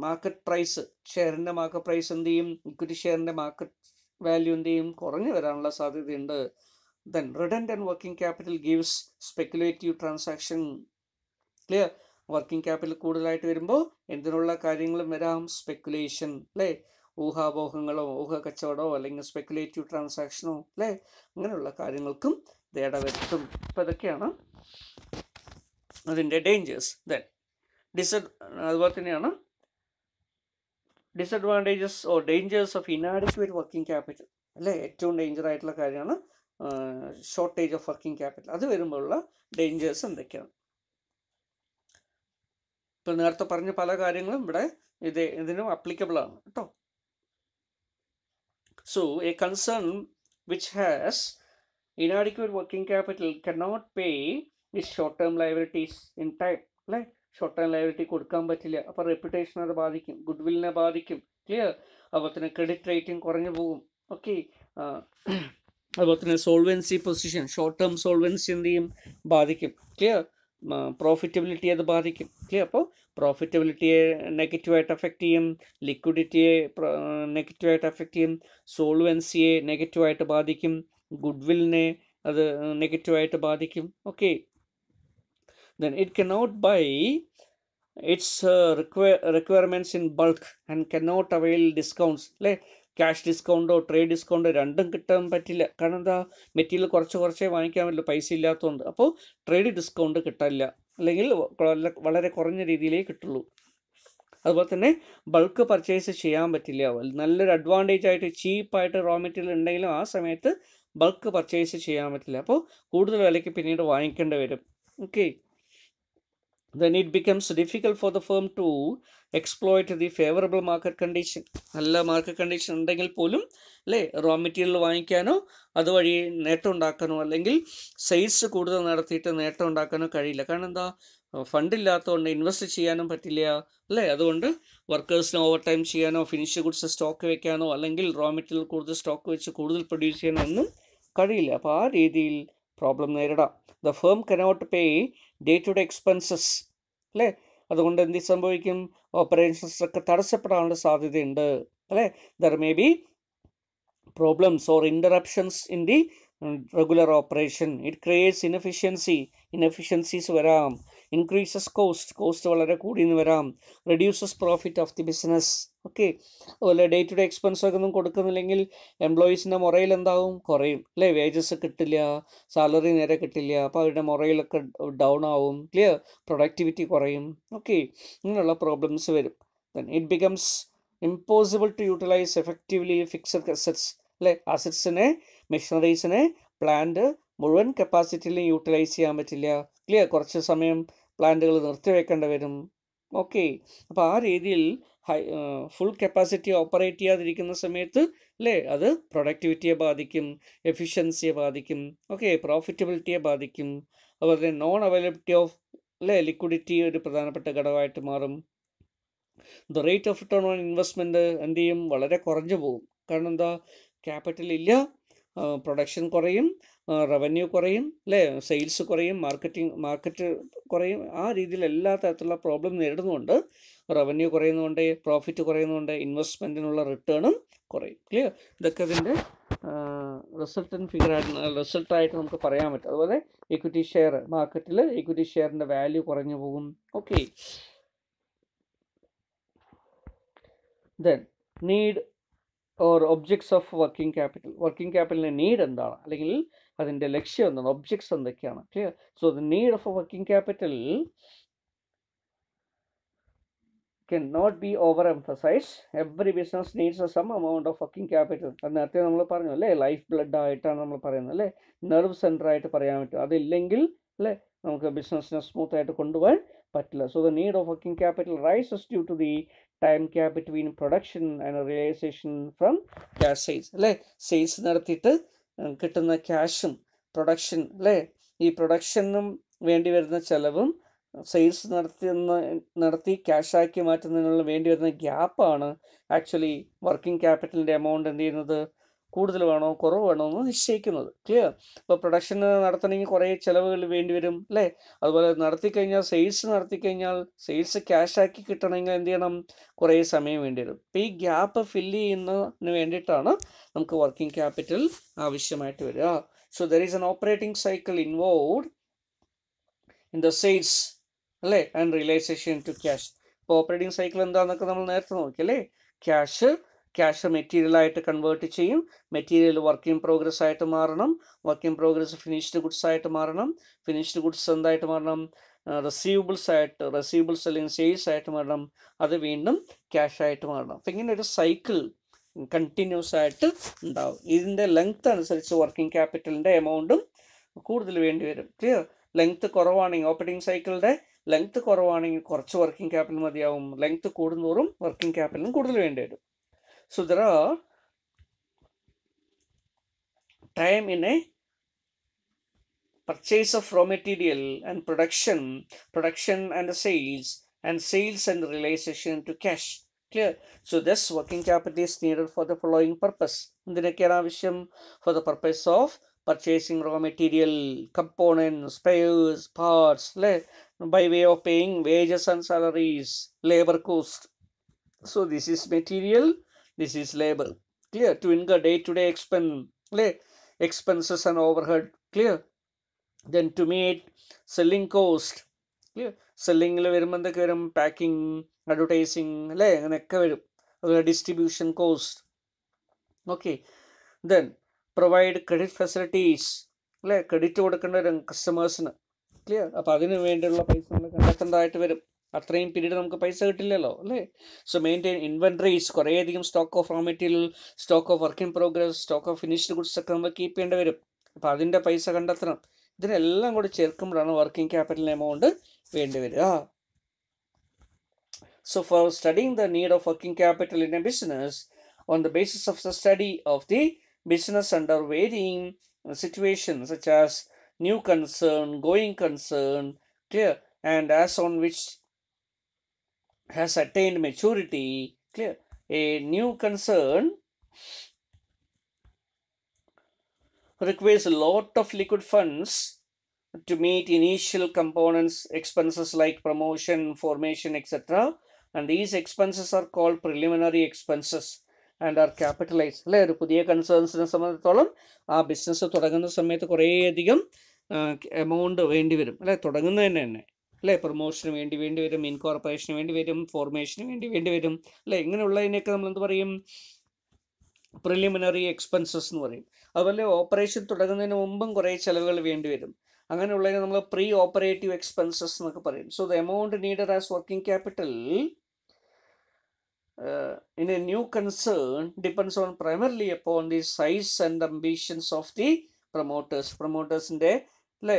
മാർക്കറ്റ് പ്രൈസ് ഷെയറിൻ്റെ മാർക്കറ്റ് പ്രൈസ് എന്ത് ചെയ്യും ഇക്വിറ്റി ഷെയറിൻ്റെ മാർക്കറ്റ് വാല്യൂ എന്ത് ചെയ്യും കുറഞ്ഞു വരാനുള്ള സാധ്യതയുണ്ട് then redundant and working capital gives speculative transaction clear working capital കൂടുതലായിട്ട് വരുമ്പോൾ എന്തിനുള്ള കാര്യങ്ങളും വരാം സ്പെക്കുലേഷൻ അല്ലേ ഊഹാപോഹങ്ങളോ ഊഹ കച്ചവടമോ അല്ലെങ്കിൽ സ്പെക്കുലേറ്റീവ് ട്രാൻസാക്ഷനോ അല്ലേ അങ്ങനെയുള്ള കാര്യങ്ങൾക്കും ഇടവെത്തും അപ്പം ഇതൊക്കെയാണ് അതിൻ്റെ ഡേഞ്ചേഴ്സ് ദെൻ ഡിസ അതുപോലെ തന്നെയാണ് disadvantages or dangers of inadequate working capital അല്ലേ ഏറ്റവും ഡേഞ്ചർ ആയിട്ടുള്ള കാര്യമാണ് ഷോർട്ടേജ് ഓഫ് വർക്കിംഗ് ക്യാപിറ്റൽ അത് വരുമ്പോഴുള്ള ഡേഞ്ചേഴ്സ് എന്തൊക്കെയാണ് ഇപ്പം നേരത്തെ പറഞ്ഞ പല കാര്യങ്ങളും ഇവിടെ ഇത് ഇതിനും അപ്ലിക്കബിൾ ആണ് കേട്ടോ so a concern which has inadequate working capital cannot pay its short term liabilities in time അല്ലേ ഷോർട്ട് ടേം ലയബിലിറ്റി കൊടുക്കാൻ പറ്റില്ല അപ്പോൾ റെപ്യൂട്ടേഷൻ അത് ബാധിക്കും ഗുഡ് വില്ലിനെ ബാധിക്കും ക്ലിയർ അതുപോലെ തന്നെ ക്രെഡിറ്റ് റേറ്റിംഗ് കുറഞ്ഞു പോകും ഓക്കെ അതുപോലെ തന്നെ solvency position short term solvency എന്ത് ചെയ്യും ബാധിക്കും ക്ലിയർ പ്രോഫിറ്റബിലിറ്റി അത് ബാധിക്കും ക്ലിയർ അപ്പോൾ പ്രോഫിറ്റബിലിറ്റിയെ നെഗറ്റീവായിട്ട് അഫക്റ്റ് ചെയ്യും ലിക്വിഡിറ്റിയെ നെഗറ്റീവായിട്ട് അഫക്റ്റ് ചെയ്യും സോൾവെൻസിയെ നെഗറ്റീവായിട്ട് ബാധിക്കും ഗുഡ് വില്ലിനെ അത് നെഗറ്റീവായിട്ട് ബാധിക്കും okay then it can not buy its require requirements in bulk and not avail discounts അല്ലേ ക്യാഷ് ഡിസ്കൗണ്ടോ ട്രേഡ് ഡിസ്കൗണ്ടോ രണ്ടും കിട്ടാൻ പറ്റില്ല കാരണം എന്താ മെറ്റീരിയൽ കുറച്ച് കുറച്ചേ വാങ്ങിക്കാൻ പറ്റില്ല പൈസ ഇല്ലാത്തതുകൊണ്ട് അപ്പോൾ ട്രേഡ് ഡിസ്കൗണ്ട് കിട്ടില്ല അല്ലെങ്കിൽ വളരെ കുറഞ്ഞ രീതിയിലേ കിട്ടുള്ളൂ അതുപോലെ തന്നെ ബൾക്ക് പർച്ചേസ് ചെയ്യാൻ പറ്റില്ല നല്ലൊരു അഡ്വാൻറ്റേജ് ആയിട്ട് ചീപ്പായിട്ട് റോ മെറ്റീരിയൽ ഉണ്ടെങ്കിലും ആ സമയത്ത് ബൾക്ക് പർച്ചേസ് ചെയ്യാൻ പറ്റില്ല അപ്പോൾ കൂടുതൽ വിലയ്ക്ക് പിന്നീട് വാങ്ങിക്കേണ്ടി വരും okay then it becomes difficult for the firm to exploit the favourable market condition നല്ല മാർക്കറ്റ് കണ്ടീഷൻ ഉണ്ടെങ്കിൽ പോലും അല്ലേ റോ മെറ്റീരിയൽ വാങ്ങിക്കാനോ അതുവഴി നേട്ടം ഉണ്ടാക്കാനോ അല്ലെങ്കിൽ സെയിൽസ് കൂടുതൽ നടത്തിയിട്ട് നേട്ടം ഉണ്ടാക്കാനോ കഴിയില്ല കാരണം എന്താ ഫണ്ടില്ലാത്തതുകൊണ്ട് ഇൻവെസ്റ്റ് ചെയ്യാനും പറ്റില്ല അല്ലേ അതുകൊണ്ട് വർക്കേഴ്സിന് ഓവർ ടൈം ചെയ്യാനോ ഫിനിഷ് ഗുഡ്സ് സ്റ്റോക്ക് വെക്കാനോ അല്ലെങ്കിൽ റോ മെറ്റീരിയൽ കൂടുതൽ സ്റ്റോക്ക് വെച്ച് കൂടുതൽ പ്രൊഡ്യൂസ് ചെയ്യാനോ ഒന്നും കഴിയില്ല അപ്പോൾ ആ രീതിയിൽ പ്രോബ്ലം നേരിടാം the firm cannot pay day to day expenses അല്ലേ അതുകൊണ്ട് എന്ത് സംഭവിക്കും ഓപ്പറേഷൻസൊക്കെ തടസ്സപ്പെടാനുള്ള സാധ്യതയുണ്ട് അല്ലേ there may be problems or interruptions in the regular operation it creates inefficiency inefficiencies വരാം ഇൻക്രീസസ് കോസ്റ്റ് കോസ്റ്റ് വളരെ കൂടി എന്ന് വരാം reduces profit of the business okay അതുപോലെ ഡേ ടു ഡേ എക്സ്പെൻസ് ഒക്കെ ഒന്നും കൊടുക്കുന്നില്ലെങ്കിൽ എംപ്ലോയീസിൻ്റെ മുറയിൽ എന്താവും കുറയും അല്ലേ വേജസ് കിട്ടില്ല സാലറി നേരെ കിട്ടില്ല അപ്പോൾ അവരുടെ മുറയിലൊക്കെ ഡൗൺ ആവും ക്ലിയർ പ്രൊഡക്ടിവിറ്റി കുറയും ഓക്കെ ഇങ്ങനെയുള്ള പ്രോബ്ലംസ് വരും then it becomes impossible to utilise effectively fixed assets അല്ലേ അസെറ്റ്സിനെ മെഷീനറീസിനെ പ്ലാന്റ് മുഴുവൻ കപ്പാസിറ്റിയിലും യൂട്ടിലൈസ് ചെയ്യാൻ പറ്റില്ല ക്ലിയർ കുറച്ച് സമയം പ്ലാന്റുകൾ നിർത്തിവെക്കേണ്ടി വരും ഓക്കെ അപ്പോൾ ആ രീതിയിൽ ഹൈ ഫുൾ കപ്പാസിറ്റി ഓപ്പറേറ്റ് ചെയ്യാതിരിക്കുന്ന സമയത്ത് അല്ലേ അത് പ്രൊഡക്ടിവിറ്റിയെ ബാധിക്കും എഫിഷ്യൻസിയെ ബാധിക്കും ഓക്കെ പ്രോഫിറ്റബിലിറ്റിയെ ബാധിക്കും അതുപോലെ തന്നെ നോൺ അവൈലബിലിറ്റി ഓഫ് അല്ലേ ലിക്വിഡിറ്റി ഒരു പ്രധാനപ്പെട്ട ഘടകമായിട്ട് മാറും the rate of return on investment എന്ത് ചെയ്യും വളരെ കുറഞ്ഞു പോകും കാരണം എന്താ ക്യാപിറ്റൽ ഇല്ല പ്രൊഡക്ഷൻ കുറയും റവന്യൂ കുറയും അല്ലേ സെയിൽസ് കുറയും മാർക്കറ്റിംഗ് മാർക്കറ്റ് കുറയും ആ രീതിയിൽ എല്ലാ തരത്തിലുള്ള പ്രോബ്ലം നേരിടുന്നുണ്ട് റവന്യൂ കുറയുന്നതുകൊണ്ട് പ്രോഫിറ്റ് കുറയുന്നതുകൊണ്ട് ഇൻവെസ്റ്റ്മെൻറ്റിനുള്ള റിട്ടേണും കുറയും ക്ലിയർ ഇതൊക്കെ ഇതിൻ്റെ റിസൾട്ട് ആൻഡ് ഫിഗർ ആയിട്ട് റിസൾട്ടായിട്ട് നമുക്ക് പറയാൻ പറ്റും അതുപോലെ ഇക്വിറ്റി ഷെയർ മാർക്കറ്റിൽ ഇക്വിറ്റി ഷെയറിൻ്റെ വാല്യൂ കുറഞ്ഞു പോകും okay then need or objects of working capital working ക്യാപിറ്റലിൻ്റെ നീഡ് എന്താണ് അല്ലെങ്കിൽ അതിൻ്റെ ലക്ഷ്യം എന്താണ് ഒബ്ജക്ട്സ് എന്തൊക്കെയാണ് clear so the need of a working capital can not be over emphasise every business needs some amount of working capital അത് നേരത്തെ നമ്മൾ പറഞ്ഞു അല്ലേ ലൈഫ് ബ്ലഡ് ആയിട്ടാണ് നമ്മൾ പറയുന്നത് അല്ലേ നെർവ് സെൻറ്റർ ആയിട്ട് പറയാൻ പറ്റും അതില്ലെങ്കിൽ അല്ലേ നമുക്ക് ബിസിനസ്സിനെ സ്മൂത്ത് ആയിട്ട് കൊണ്ടുപോകാൻ പറ്റില്ല so the need of working capital rises due to the time gap between production and realisation from cash sales അല്ലേ സെയിൽസ് നടത്തിയിട്ട് കിട്ടുന്ന ക്യാഷും പ്രൊഡക്ഷൻ അല്ലേ ഈ പ്രൊഡക്ഷനും വേണ്ടി വരുന്ന ചെലവും സെയിൽസ് നടത്തുന്ന നടത്തി ക്യാഷാക്കി മാറ്റുന്നതിനുള്ള വേണ്ടി വരുന്ന ഗ്യാപ്പാണ് ആക്ച്വലി വർക്കിംഗ് ക്യാപിറ്റലിൻ്റെ എമൗണ്ട് എന്ത് ചെയ്യുന്നത് കൂടുതൽ വേണോ കുറവ് വേണോ എന്ന് നിശ്ചയിക്കുന്നത് ക്ലിയർ ഇപ്പോൾ പ്രൊഡക്ഷൻ നടത്തണമെങ്കിൽ കുറേ ചിലവുകൾ വേണ്ടി വരും അല്ലേ അതുപോലെ നടത്തി കഴിഞ്ഞാൽ സെയിൽസ് നടത്തി കഴിഞ്ഞാൽ സെയിൽസ് ക്യാഷാക്കി കിട്ടണമെങ്കിൽ എന്ത് ചെയ്യണം കുറേ സമയം വേണ്ടി വരും അപ്പോൾ ഈ ഗ്യാപ്പ് ഫില്ല് ചെയ്യുന്നതിന് വേണ്ടിയിട്ടാണ് നമുക്ക് വർക്കിംഗ് ക്യാപിറ്റൽ ആവശ്യമായിട്ട് വരിക so there is an operating cycle involve in the sales അല്ലേ ആൻഡ് റിയലൈസേഷൻ ടു ക്യാഷ് ഇപ്പോൾ ഓപ്പറേറ്റിംഗ് സൈക്കിൾ എന്താണെന്നൊക്കെ നമ്മൾ നേരത്തെ നോക്കി അല്ലേ ക്യാഷ് ക്യാഷ് മെറ്റീരിയലായിട്ട് കൺവേർട്ട് ചെയ്യും മെറ്റീരിയൽ വർക്ക് ഇൻ പ്രോഗ്രസ് ആയിട്ട് മാറണം work in progress finished goods ആയിട്ട് മാറണം ഫിനിഷ്ഡ് ഗുഡ്സ് എന്തായിട്ട് മാറണം റെസീവബിൾസ് ആയിട്ട് റെസീവബിൾസ് അല്ലെങ്കിൽ സെയിൽസ് ആയിട്ട് മാറണം അത് വീണ്ടും ക്യാഷ് ആയിട്ട് മാറണം അപ്പം ഇങ്ങനെ ഒരു സൈക്കിൾ കണ്ടിന്യൂസ് ആയിട്ട് ഉണ്ടാവും ഇതിൻ്റെ ലെങ്ത് അനുസരിച്ച് വർക്കിംഗ് ക്യാപിറ്റലിൻ്റെ എമൗണ്ടും കൂടുതൽ വേണ്ടി വരും ക്ലിയർ ലെങ്ത് കുറവാണെങ്കിൽ ഓപ്പറേറ്റിംഗ് സൈക്കിളിൻ്റെ ലെങ്ത് കുറവാണെങ്കിൽ കുറച്ച് വർക്കിംഗ് ക്യാപിറ്റൽ മതിയാവും ലെങ്ത് കൂടുന്നോറും വർക്കിംഗ് ക്യാപിറ്റലും കൂടുതൽ വേണ്ടി വരും So there are time in a purchase of raw material and production, production and sales, and sales and realization to cash. Clear? So this working capital is needed for the following purpose. For the purpose of purchasing raw material, components, spares, parts, by way of paying wages and salaries, labor cost. So this is material. This is labour clear to incur day to day expense അല്ലേ expenses and overhead clear then to meet selling cost clear സെല്ലിങ്ങിൽ വരുമ്പോൾ എന്തൊക്കെ വരും packing advertising അല്ലേ അങ്ങനെയൊക്കെ വരും അതുപോലെ distribution cost okay then provide credit facilities അല്ലേ ക്രെഡിറ്റ് കൊടുക്കേണ്ട വരും കസ്റ്റമേഴ്സിന് ക്ലിയർ അപ്പോൾ അതിന് വേണ്ടിയുള്ള പൈസ നമ്മൾ കണ്ടെത്തേണ്ടതായിട്ട് വരും അത്രയും പീരീഡ് നമുക്ക് പൈസ കിട്ടില്ലല്ലോ അല്ലേ സോ മെയിൻറ്റെയിൻ ഇൻവെൻട്രീസ് കുറേയധികം stock of raw material stock of work in progress stock of finished goods ഒക്കെ നമ്മൾ കീപ്പ് ചെയ്യേണ്ടി വരും അപ്പോൾ അതിൻ്റെ പൈസ കണ്ടെത്തണം ഇതിനെല്ലാം കൂടി ചേർക്കുമ്പോഴാണ് വർക്കിംഗ് ക്യാപിറ്റൽ എമൗണ്ട് വേണ്ടി വരിക so for studying the need of working capital in a business, on the basis of the study of the business under varying situation such as new concern, going concern, clear, and as on which has attained maturity, clear, a new concern requires a lot of liquid funds to meet initial components expenses like promotion, formation, etc. And these expenses are called preliminary expenses. And are capitalise അല്ലേ ഒരു പുതിയ കൺസേൺസിനെ സംബന്ധിച്ചിടത്തോളം ആ business തുടങ്ങുന്ന സമയത്ത് കുറേയധികം amount വേണ്ടി വരും അല്ലേ തുടങ്ങുന്നതിന് തന്നെ അല്ലേ പ്രൊമോഷന് വേണ്ടി വേണ്ടി വരും ഇൻകോർപ്പറേഷന് വേണ്ടി വരും ഫോർമേഷന് വേണ്ടി വേണ്ടി വരും അല്ലേ ഇങ്ങനെയുള്ളതിനൊക്കെ നമ്മൾ എന്ത് പറയും പ്രിലിമിനറി എക്സ്പെൻസസ് എന്ന് പറയും അതുപോലെ ഓപ്പറേഷൻ തുടങ്ങുന്നതിന് മുമ്പും കുറേ ചിലവുകൾ വേണ്ടി വരും അങ്ങനെയുള്ളതിന് നമ്മൾ പ്രീ ഓപ്പറേറ്റീവ് എക്സ്പെൻസസ് എന്നൊക്കെ പറയും so the amount needed as working capital in a new concern depends on primarily upon the size and ambitions of the promoters പ്രൊമോട്ടേഴ്സിൻ്റെ അല്ലേ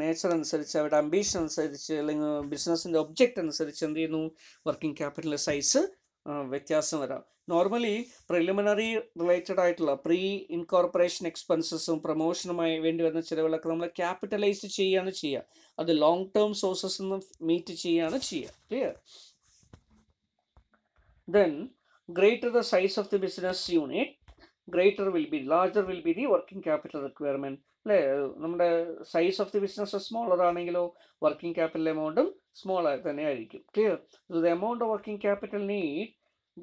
നേച്ചർ അനുസരിച്ച് അവരുടെ അംബീഷൻ അനുസരിച്ച് അല്ലെങ്കിൽ ബിസിനസ്സിൻ്റെ ഒബ്ജക്റ്റ് അനുസരിച്ച് എന്ത് ചെയ്യുന്നു വർക്കിംഗ് ക്യാപിറ്റലിൻ്റെ സൈസ് വ്യത്യാസം വരാം നോർമലി പ്രിലിമിനറി റിലേറ്റഡ് ആയിട്ടുള്ള പ്രീ ഇൻകോർപ്പറേഷൻ എക്സ്പെൻസസും പ്രൊമോഷനുമായി വേണ്ടി വരുന്ന ചിലവുകളൊക്കെ നമ്മൾ ക്യാപിറ്റലൈസ് ചെയ്യുകയാണ് ചെയ്യുക അത് ലോങ് ടേം സോഴ്സസ് നിന്ന് മീറ്റ് ചെയ്യുകയാണ് ചെയ്യുക clear then greater the size of the business unit greater will be larger will be the working capital requirement അല്ലേ നമ്മുടെ size of the business smaller ആണെങ്കിലോ വർക്കിംഗ് ക്യാപിറ്റൽ എമൗണ്ടും സ്മോൾ ആയി തന്നെ ആയിരിക്കും clear so the amount working capital need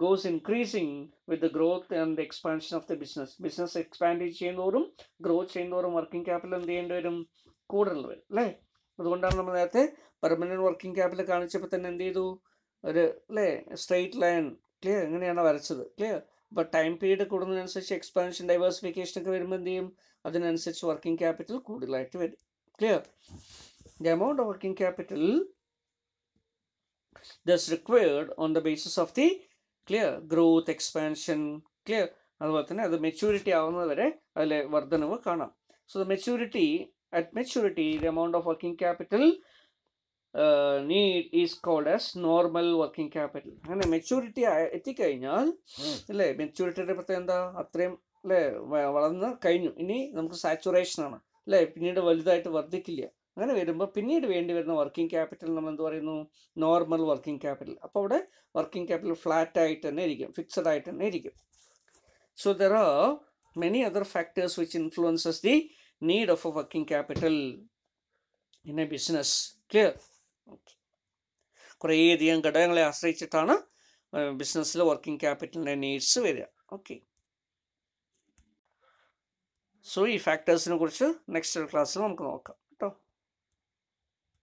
goes increasing with growth and expansion of the business business expand ചെയ്യുന്നതോറും growth ചെയ്യുന്നതോറും working capital എന്ത് ചെയ്യേണ്ടി വരും കൂടുതൽ വരും അല്ലേ അതുകൊണ്ടാണ് നമ്മൾ നേരത്തെ പെർമനൻറ്റ് വർക്കിംഗ് ക്യാപിറ്റൽ കാണിച്ചപ്പോൾ തന്നെ എന്ത് ചെയ്തു ഒരു അല്ലേ സ്ട്രെയിറ്റ് ലൈൻ ക്ലിയർ എങ്ങനെയാണ് വരച്ചത് ക്ലിയർ അപ്പോൾ ടൈം പീരീഡ് കൂടുന്നതിനനുസരിച്ച് എക്സ്പാൻഷൻ ഡൈവേഴ്സിഫിക്കേഷൻ ഒക്കെ വരുമ്പോൾ എന്ത് ചെയ്യും അതിനനുസരിച്ച് വർക്കിംഗ് ക്യാപിറ്റൽ കൂടുതലായിട്ട് വരും clear the amount of working capital thus required on the basis of the clear growth expansion clear അതുപോലെ തന്നെ അത് മെച്യൂരിറ്റി ആവുന്നതുവരെ അതിലെ വർധനവ് കാണാം so the maturity at maturity the amount of working capital need is called as normal working capital അങ്ങനെ maturity എത്തിക്കഴിഞ്ഞാൽ അല്ലേ മെച്ചൂരിറ്റിയുടെ പ്രത്യേകം എന്താ അത്രയും അല്ലേ വളർന്ന് കഴിഞ്ഞു ഇനി നമുക്ക് സാച്ചുറേഷനാണ് അല്ലേ പിന്നീട് വലുതായിട്ട് വർദ്ധിക്കില്ല അങ്ങനെ വരുമ്പോൾ പിന്നീട് വേണ്ടി വരുന്ന വർക്കിംഗ് ക്യാപിറ്റൽ നമ്മൾ എന്ത് പറയുന്നു നോർമൽ വർക്കിംഗ് ക്യാപിറ്റൽ അപ്പോൾ അവിടെ വർക്കിംഗ് ക്യാപിറ്റൽ ഫ്ലാറ്റ് ആയിട്ട് തന്നെ ഇരിക്കും ഫിക്സഡ് ആയിട്ട് തന്നെ ഇരിക്കും so there are many other factors which influences the need of a working capital in a business clear okay കുറേയധികം ഘടകങ്ങളെ ആശ്രയിച്ചിട്ടാണ് ബിസിനസ്സിൽ വർക്കിംഗ് ക്യാപിറ്റലിൻ്റെ നീഡ്സ് വരിക ഓക്കെ സോ ഈ ഫാക്ടേഴ്സിനെ കുറിച്ച് നെക്സ്റ്റ് ക്ലാസ്സിൽ നമുക്ക് നോക്കാം